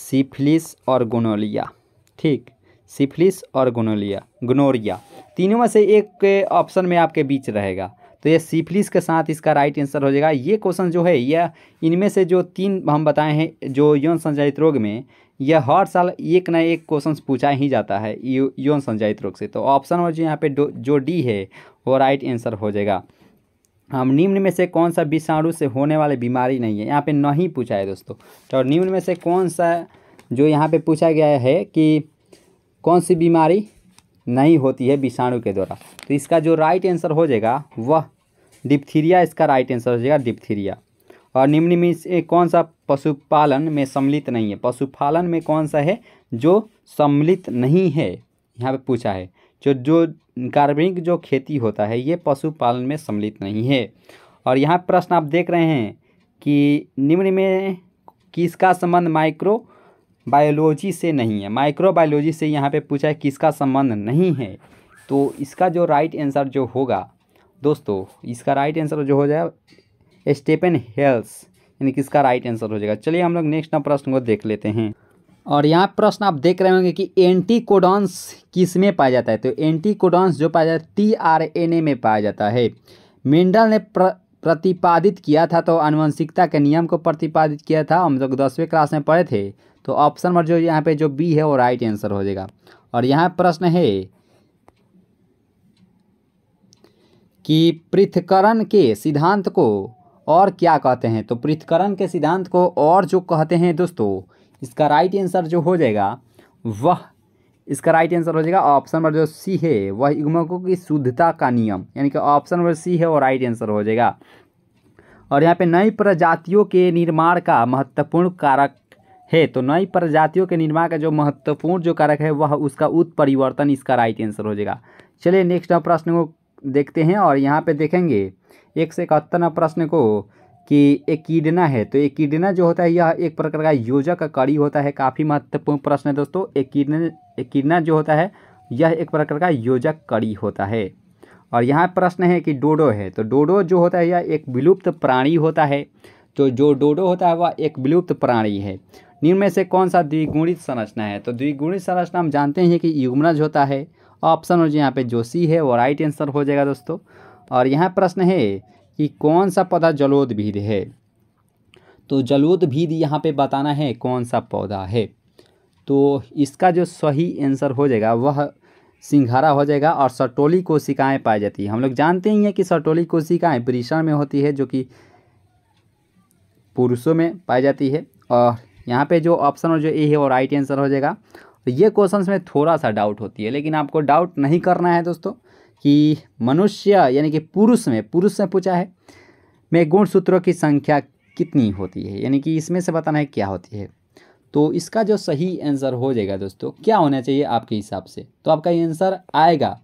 Speaker 1: सिफिलिस और गोनोलिया ठीक सिफिलिस और गोनोलिया गनोरिया तीनों में से एक ऑप्शन में आपके बीच रहेगा तो ये सिफिलिस के साथ इसका राइट आंसर हो जाएगा ये क्वेश्चन जो है यह इनमें से जो तीन हम बताए हैं जो यौन संचारित रोग में यह हर साल एक ना एक क्वेश्चन पूछा ही जाता है यौन संचालित रोग से तो ऑप्शन और जो यहाँ पे जो डी है वो राइट आंसर हो जाएगा हम निम्न में से कौन सा विषाणु से होने वाली बीमारी नहीं है यहाँ पे नहीं पूछा है दोस्तों तो निम्न में से कौन सा जो यहाँ पे पूछा गया है कि कौन सी बीमारी नहीं होती है विषाणु के द्वारा तो इसका जो राइट आंसर हो जाएगा वह डिप्थीरिया इसका राइट आंसर हो जाएगा डिप्थीरिया और निम्न में से कौन सा पशुपालन में सम्मिलित नहीं है पशुपालन में कौन सा है जो सम्मिलित नहीं है यहाँ पे पूछा है जो जो कार्बनिक जो खेती होता है ये पशुपालन में सम्मिलित नहीं है और यहाँ प्रश्न आप देख रहे हैं कि निम्न में किसका संबंध माइक्रो बायोलॉजी से नहीं है माइक्रो बायोलॉजी से यहाँ पे पूछा है किसका संबंध नहीं है तो इसका जो राइट आंसर जो होगा दोस्तों इसका राइट आंसर जो हो जाए स्टेपन हेल्स यानी कि इसका राइट आंसर हो जाएगा चलिए हम लोग नेक्स्ट ना प्रश्न को देख लेते हैं और यहाँ प्रश्न आप देख रहे होंगे कि एंटीकोडॉन्स किस में पाया जाता है तो एंटीकोडॉन्स जो पाया जाता है टी आर एन ए में पाया जाता है मेंडल ने प्र, प्रतिपादित किया था तो आनुवंशिकता के नियम को प्रतिपादित किया था हम लोग दसवें क्लास में पढ़े थे तो ऑप्शन नंबर जो यहाँ पे जो बी है वो राइट आंसर हो जाएगा और यहाँ प्रश्न है कि पृथकरण के सिद्धांत को और क्या कहते हैं तो पृथकरण के सिद्धांत को और जो कहते हैं दोस्तों इसका राइट आंसर जो हो जाएगा वह इसका राइट आंसर हो जाएगा ऑप्शन नंबर जो सी है वह युग्मकों की शुद्धता का नियम यानी कि ऑप्शन नंबर सी है वो राइट आंसर हो जाएगा और यहाँ पे नई प्रजातियों के निर्माण का महत्वपूर्ण कारक है तो नई प्रजातियों के निर्माण का जो महत्वपूर्ण जो कारक है वह उसका उत्परिवर्तन इसका राइट आंसर हो जाएगा चलिए नेक्स्ट प्रश्न को देखते हैं और यहाँ पर देखेंगे एक से इकहत्तर प्रश्न को कि एकडना है तो एकडना जो होता है यह एक प्रकार का योजक का कड़ी होता है काफ़ी महत्वपूर्ण प्रश्न है दोस्तों एकीडन एकडना जो होता है यह एक प्रकार का योजक कड़ी होता है और यहाँ प्रश्न है कि डोडो है तो डोडो जो होता है यह एक विलुप्त प्राणी होता है तो जो डोडो होता है वह एक विलुप्त प्राणी है निम्न से कौन सा द्विगुणित संरचना है तो द्विगुणित संरचना हम जानते हैं कि युगमनज होता है ऑप्शन जो यहाँ पे जोशी है वो राइट आंसर हो जाएगा दोस्तों और यहाँ प्रश्न है कि कौन सा पौधा जलोदभीद है तो जलोदभीद यहाँ पे बताना है कौन सा पौधा है तो इसका जो सही आंसर हो जाएगा वह सिंघारा हो जाएगा और सटोली कोशिकाएँ पाई जाती है हम लोग जानते ही हैं कि सटोली कोशिकाएँ वृषण में होती है जो कि पुरुषों में पाई जाती है और यहाँ पे जो ऑप्शन और जो ए है वो राइट आंसर हो जाएगा ये क्वेश्चन में थोड़ा सा डाउट होती है लेकिन आपको डाउट नहीं करना है दोस्तों कि मनुष्य यानी कि पुरुष में पुरुष में पूछा है में गुण सूत्रों की संख्या कितनी होती है यानी कि इसमें से बताना है क्या होती है तो इसका जो सही आंसर हो जाएगा दोस्तों क्या होना चाहिए आपके हिसाब से तो आपका आंसर आएगा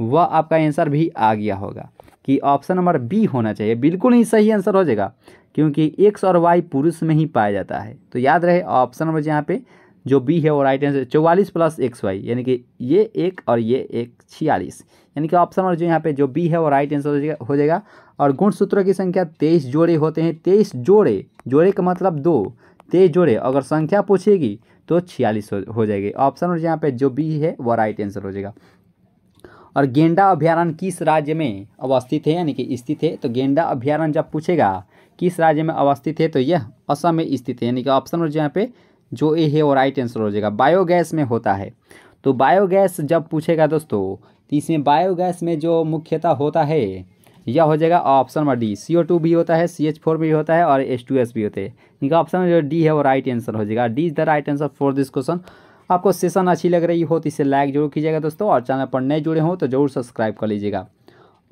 Speaker 1: वह आपका आंसर भी आ गया होगा कि ऑप्शन नंबर बी होना चाहिए बिल्कुल ही सही आंसर हो जाएगा क्योंकि एक्स और वाई पुरुष में ही पाया जाता है तो याद रहे ऑप्शन नंबर यहाँ पे जो बी है वो राइट आंसर चौवालीस प्लस एक्स वाई यानी कि ये एक और ये एक छियालीस यानी कि ऑप्शन और जो यहाँ पे जो बी है वो राइट आंसर हो जाएगा और गुण सूत्रों की संख्या तेईस जोड़े होते हैं तेईस जोड़े जोड़े का मतलब दो तेईस जोड़े अगर संख्या पूछेगी तो छियालीस हो जाएगी ऑप्शन और यहाँ पे जो बी है वो राइट आंसर हो जाएगा और गेंडा अभ्यारण्य किस राज्य में अवस्थित है यानी कि स्थित है तो गेंडा अभ्यारण्य जब पूछेगा किस राज्य में अवस्थित है तो यह असम में स्थित है यानी कि ऑप्शन और यहाँ पे जो ए है वो राइट आंसर हो जाएगा बायोगैस में होता है तो बायोगैस जब पूछेगा दोस्तों तो इसमें बायोगैस में जो मुख्यतः होता है यह हो जाएगा option number D C O two भी होता है सी एच फोर भी होता है और एच टू एस भी होते हैं इनका ऑप्शन जो डी है वो राइट आंसर हो जाएगा D is the right answer for this question आपको सेशन अच्छी लग रही हो तो इसे लाइक जरूर कीजिएगा दोस्तों और चैनल पर नए जुड़े हों तो जरूर सब्सक्राइब कर लीजिएगा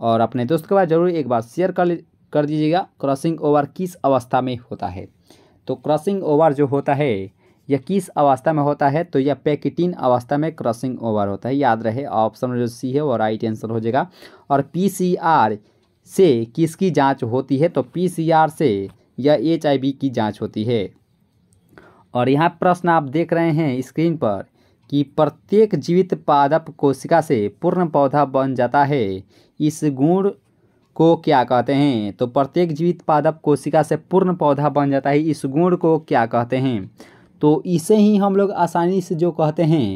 Speaker 1: और अपने दोस्त के बाद जरूर एक बार शेयर कर कर दीजिएगा क्रॉसिंग ओवर किस अवस्था में होता है तो क्रॉसिंग ओवर जो होता है यह किस अवस्था में होता है तो यह पैकेटिन अवस्था में क्रॉसिंग ओवर होता है याद रहे ऑप्शन जो सी है वो राइट आंसर हो जाएगा और पीसीआर से किसकी जांच होती है तो पीसीआर से यह एच की जांच होती है और यहाँ प्रश्न आप देख रहे हैं स्क्रीन पर कि प्रत्येक जीवित पादप कोशिका से पूर्ण पौधा बन जाता है इस गुण को क्या कहते हैं तो प्रत्येक जीवित पादप कोशिका से पूर्ण पौधा बन जाता है इस गुण को क्या कहते हैं तो इसे ही हम लोग आसानी से जो कहते हैं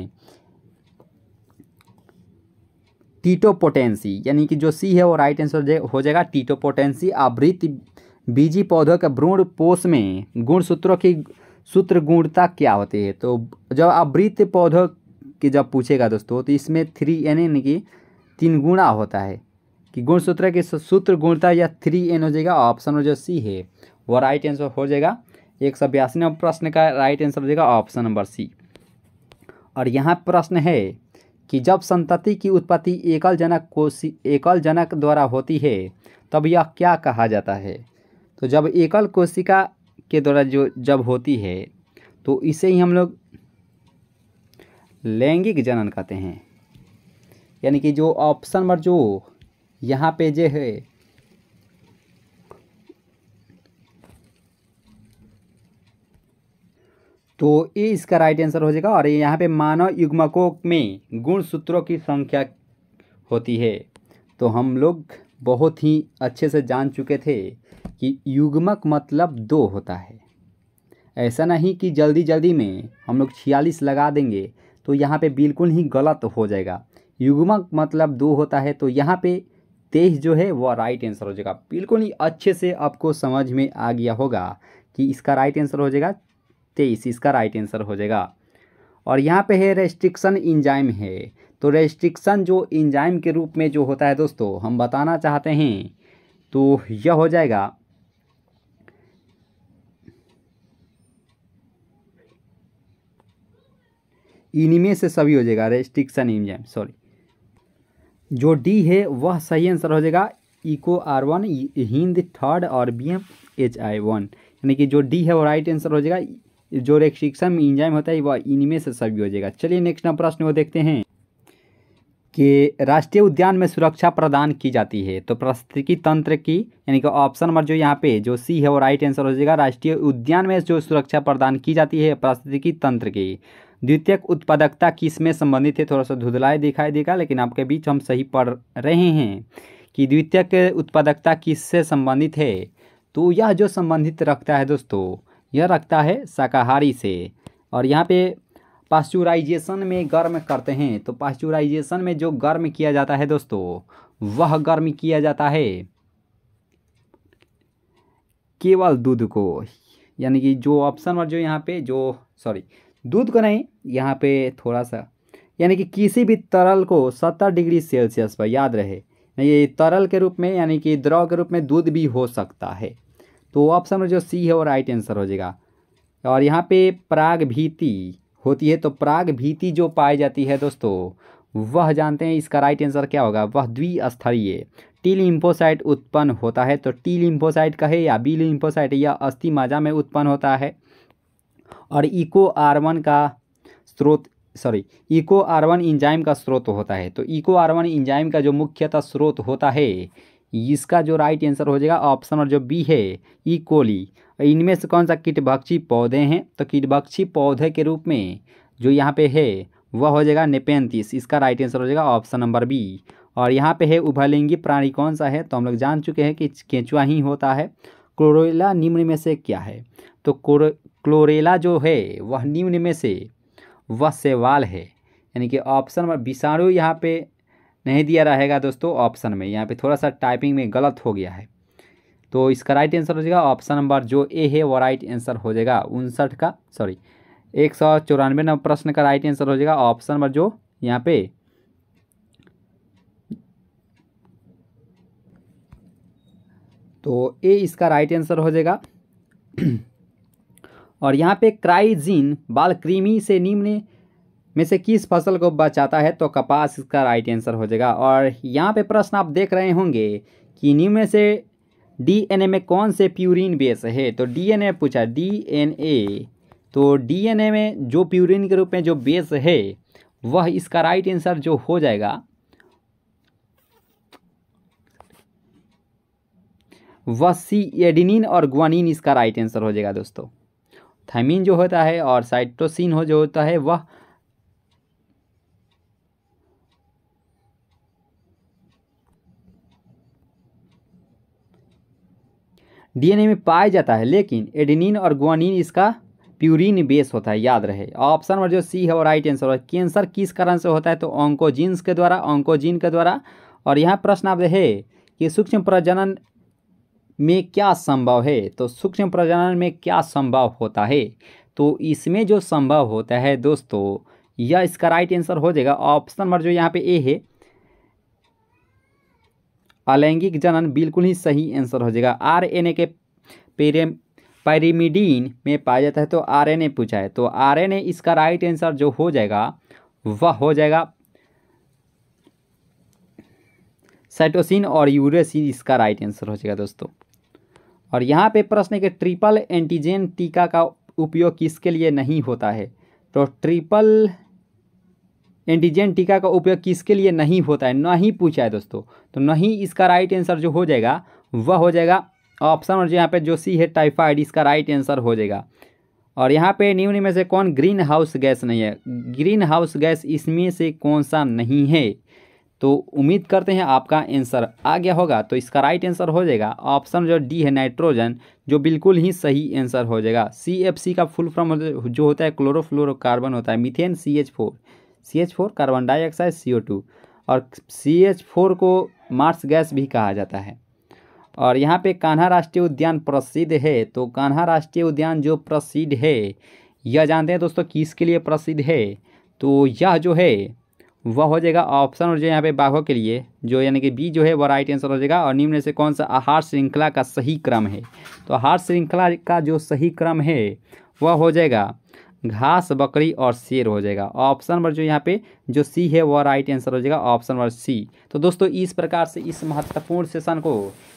Speaker 1: टीटोपोटेंसी यानी कि जो सी है वो राइट आंसर हो जाएगा टीटोपोटेंसी आवृत बीजी पौधों के भ्रूण पोष में गुणसूत्रों की सूत्र गुणता क्या होती है तो जब आवृत पौधों की जब पूछेगा दोस्तों तो इसमें थ्री एन यानी कि तीन गुणा होता है कि गुणसूत्र की सूत्र गुणता या थ्री एन हो जाएगा ऑप्शन जो सी है वो राइट आंसर हो जाएगा एक सौ बयासी नंबर प्रश्न का राइट आंसर हो जाएगा ऑप्शन नंबर सी और यहाँ प्रश्न है कि जब संतति की उत्पत्ति एकल जनक कोशि एकल जनक द्वारा होती है तब यह क्या कहा जाता है तो जब एकल कोशिका के द्वारा जो जब होती है तो इसे ही हम लोग लैंगिक जनन कहते हैं यानी कि जो ऑप्शन नंबर जो यहाँ पे जो है तो ये इसका राइट आंसर हो जाएगा और यहाँ पे मानव युग्मकों में गुण सूत्रों की संख्या होती है तो हम लोग बहुत ही अच्छे से जान चुके थे कि युग्मक मतलब दो होता है ऐसा नहीं कि जल्दी जल्दी में हम लोग छियालीस लगा देंगे तो यहाँ पे बिल्कुल ही गलत हो जाएगा युग्मक मतलब दो होता है तो यहाँ पे तेईस जो है वह राइट आंसर हो जाएगा बिल्कुल ही अच्छे से आपको समझ में आ गया होगा कि इसका राइट आंसर हो जाएगा तेईस इसका राइट आंसर हो जाएगा और यहाँ पे है रेस्ट्रिक्शन इंजाइम है तो रेस्ट्रिक्शन जो इंजाइम के रूप में जो होता है दोस्तों हम बताना चाहते हैं तो यह हो जाएगा इनमें से सभी हो जाएगा रेस्ट्रिक्शन इंजाइम सॉरी जो डी है वह सही आंसर हो जाएगा Eco R one Hind third और B M H I one यानी कि जो डी है वो राइट आंसर हो जाएगा जो रेक्सिक्सन में इंजाइम होता है वह इनमें से सभी हो जाएगा चलिए नेक्स्ट नंबर प्रश्न वो देखते हैं कि राष्ट्रीय उद्यान में सुरक्षा प्रदान की जाती है तो प्रस्तिकी तंत्र की यानी कि ऑप्शन नंबर जो यहाँ पे जो सी है वो राइट आंसर हो जाएगा राष्ट्रीय उद्यान में जो सुरक्षा प्रदान की जाती है प्रस्तिकी तंत्र की द्वितीय उत्पादकता किसमें संबंधित है थोड़ा सा धुधलाए दिखाई देगा लेकिन आपके बीच हम सही पढ़ रहे हैं कि द्वितीय उत्पादकता किससे संबंधित है तो यह जो संबंधित रखता है दोस्तों यह रखता है शाकाहारी से और यहाँ पे पास्चुराइजेशन में गर्म करते हैं तो पास्चुराइजेशन में जो गर्म किया जाता है दोस्तों वह गर्म किया जाता है केवल दूध को यानी कि जो ऑप्शन और जो यहाँ पे जो सॉरी दूध को नहीं यहाँ पे थोड़ा सा यानी कि किसी भी तरल को सत्तर डिग्री सेल्सियस पर याद रहे ये तरल के रूप में यानी कि द्रव के रूप में दूध भी हो सकता है तो ऑप्शन जो सी है वो राइट आंसर हो जाएगा और यहाँ पे प्राग भीति होती है तो प्राग भीति जो पाई जाती है दोस्तों वह जानते हैं इसका राइट आंसर क्या होगा वह द्विस्तरीय टी लिम्फोसाइट उत्पन्न होता है तो टी लिम्फोसाइट कहे या बी लिम्फोसाइट या अस्थि माजा में उत्पन्न होता है और इको आर्वन का स्रोत सॉरी इको आर्वन इंजाइम का स्रोत होता है तो इको आर्वन इंजाइम का जो मुख्यतः स्रोत होता है इसका जो राइट आंसर हो जाएगा ऑप्शन और जो बी है ई कोली इनमें से कौन सा कीटभक्षी पौधे हैं तो कीटभक्षी पौधे के रूप में जो यहाँ पे है वह हो जाएगा नेपेंतीस इसका राइट आंसर हो जाएगा ऑप्शन नंबर बी और यहाँ पे है उभलिंगी प्राणी कौन सा है तो हम लोग जान चुके हैं कि केंचुआ ही होता है क्लोरेला निम्न में से क्या है तो क्लोरेला जो है वह निम्न में से वह सेवाल है यानी कि ऑप्शन नंबर विषाणु यहाँ पे नहीं दिया रहेगा दोस्तों ऑप्शन में यहाँ पे थोड़ा सा टाइपिंग में गलत हो गया है तो इसका राइट आंसर हो जाएगा ऑप्शन नंबर जो ए है वो राइट आंसर हो जाएगा उनसठ का सॉरी एक सौ चौरानवे नंबर प्रश्न का राइट आंसर हो जाएगा ऑप्शन नंबर जो यहाँ पे तो ए इसका राइट आंसर हो जाएगा और यहाँ पे क्राइजिन बाल क्रीमी से निम्न में से किस फसल को बचाता है तो कपास इसका राइट आंसर हो जाएगा और यहाँ पे प्रश्न आप देख रहे होंगे कि इन्हीं में से डीएनए में कौन से प्यूरिन बेस है तो डीएनए पूछा डीएनए तो डीएनए में जो प्यूरिन के रूप में जो बेस है वह इसका राइट आंसर जो हो जाएगा वह सी एडिनिन और ग्वानिन इसका राइट आंसर हो जाएगा दोस्तों थाइमिन जो होता है और साइटोसिन हो जो होता है वह डीएनए में पाया जाता है लेकिन एडिनिन और गुआनिन इसका प्यूरिन बेस होता है याद रहे ऑप्शन नंबर जो सी है वो राइट आंसर है कैंसर किस कारण से होता है तो ऑन्कोजीन्स के द्वारा ऑन्कोजीन के द्वारा और यहाँ प्रश्न आप है कि सूक्ष्म प्रजनन में क्या संभव है तो सूक्ष्म प्रजनन में क्या संभव होता है तो इसमें जो संभव होता है दोस्तों यह इसका राइट आंसर हो जाएगा ऑप्शन नंबर जो यहाँ पे ए है अलैंगिक जनन बिल्कुल ही सही आंसर हो जाएगा आर एन ए के पेरेम पैरिमिडीन में पाया जाता है तो आर एन ए पूछा है तो आर एन ए इसका राइट आंसर जो हो जाएगा वह हो जाएगा साइटोसिन और यूरेसिन इसका राइट आंसर हो जाएगा दोस्तों और यहाँ पे प्रश्न है कि ट्रिपल एंटीजन टीका का उपयोग किसके लिए नहीं होता है तो ट्रिपल एंटीजन टीका का उपयोग किसके लिए नहीं होता है नहीं पूछा है दोस्तों तो नहीं इसका राइट आंसर जो हो जाएगा वह हो जाएगा ऑप्शन और जो यहाँ पे जो सी है टाइफाइड इसका राइट आंसर हो जाएगा और यहाँ पे निम्न में से कौन ग्रीन हाउस गैस नहीं है ग्रीन हाउस गैस इसमें से कौन सा नहीं है तो उम्मीद करते हैं आपका आंसर आ गया होगा तो इसका राइट आंसर हो जाएगा ऑप्शन जो डी है नाइट्रोजन जो बिल्कुल ही सही आंसर हो जाएगा सी एफ सी का फुल फॉर्म जो होता है क्लोरोफ्लोरोकार्बन होता है methane C H four C H four carbon dioxide C O two और सी एच फोर को मार्स गैस भी कहा जाता है और यहाँ पे कान्हा राष्ट्रीय उद्यान प्रसिद्ध है तो कान्हा राष्ट्रीय उद्यान जो प्रसिद्ध है यह जानते हैं दोस्तों किसके लिए प्रसिद्ध है तो यह जो है वह हो जाएगा ऑप्शन और जो यहाँ पे बाघों के लिए जो यानी कि बी जो है वह राइट आंसर हो जाएगा और निम्न से कौन सा आहार श्रृंखला का सही क्रम है तो आहार श्रृंखला का जो सही क्रम है वह हो जाएगा घास बकरी और शेर हो जाएगा ऑप्शन नंबर जो यहाँ पे जो सी है वह राइट आंसर हो जाएगा ऑप्शन नंबर सी तो दोस्तों इस प्रकार से इस महत्वपूर्ण सेशन को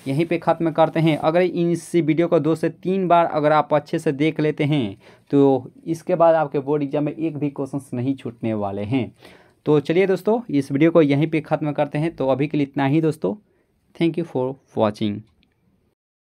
Speaker 1: यहीं पे ख़त्म करते हैं अगर इस वीडियो को दो से तीन बार अगर आप अच्छे से देख लेते हैं तो इसके बाद आपके बोर्ड एग्जाम में एक भी क्वेश्चन नहीं छूटने वाले हैं तो चलिए दोस्तों इस वीडियो को यहीं पर ख़त्म करते हैं तो अभी के लिए इतना ही दोस्तों थैंक यू फॉर वॉचिंग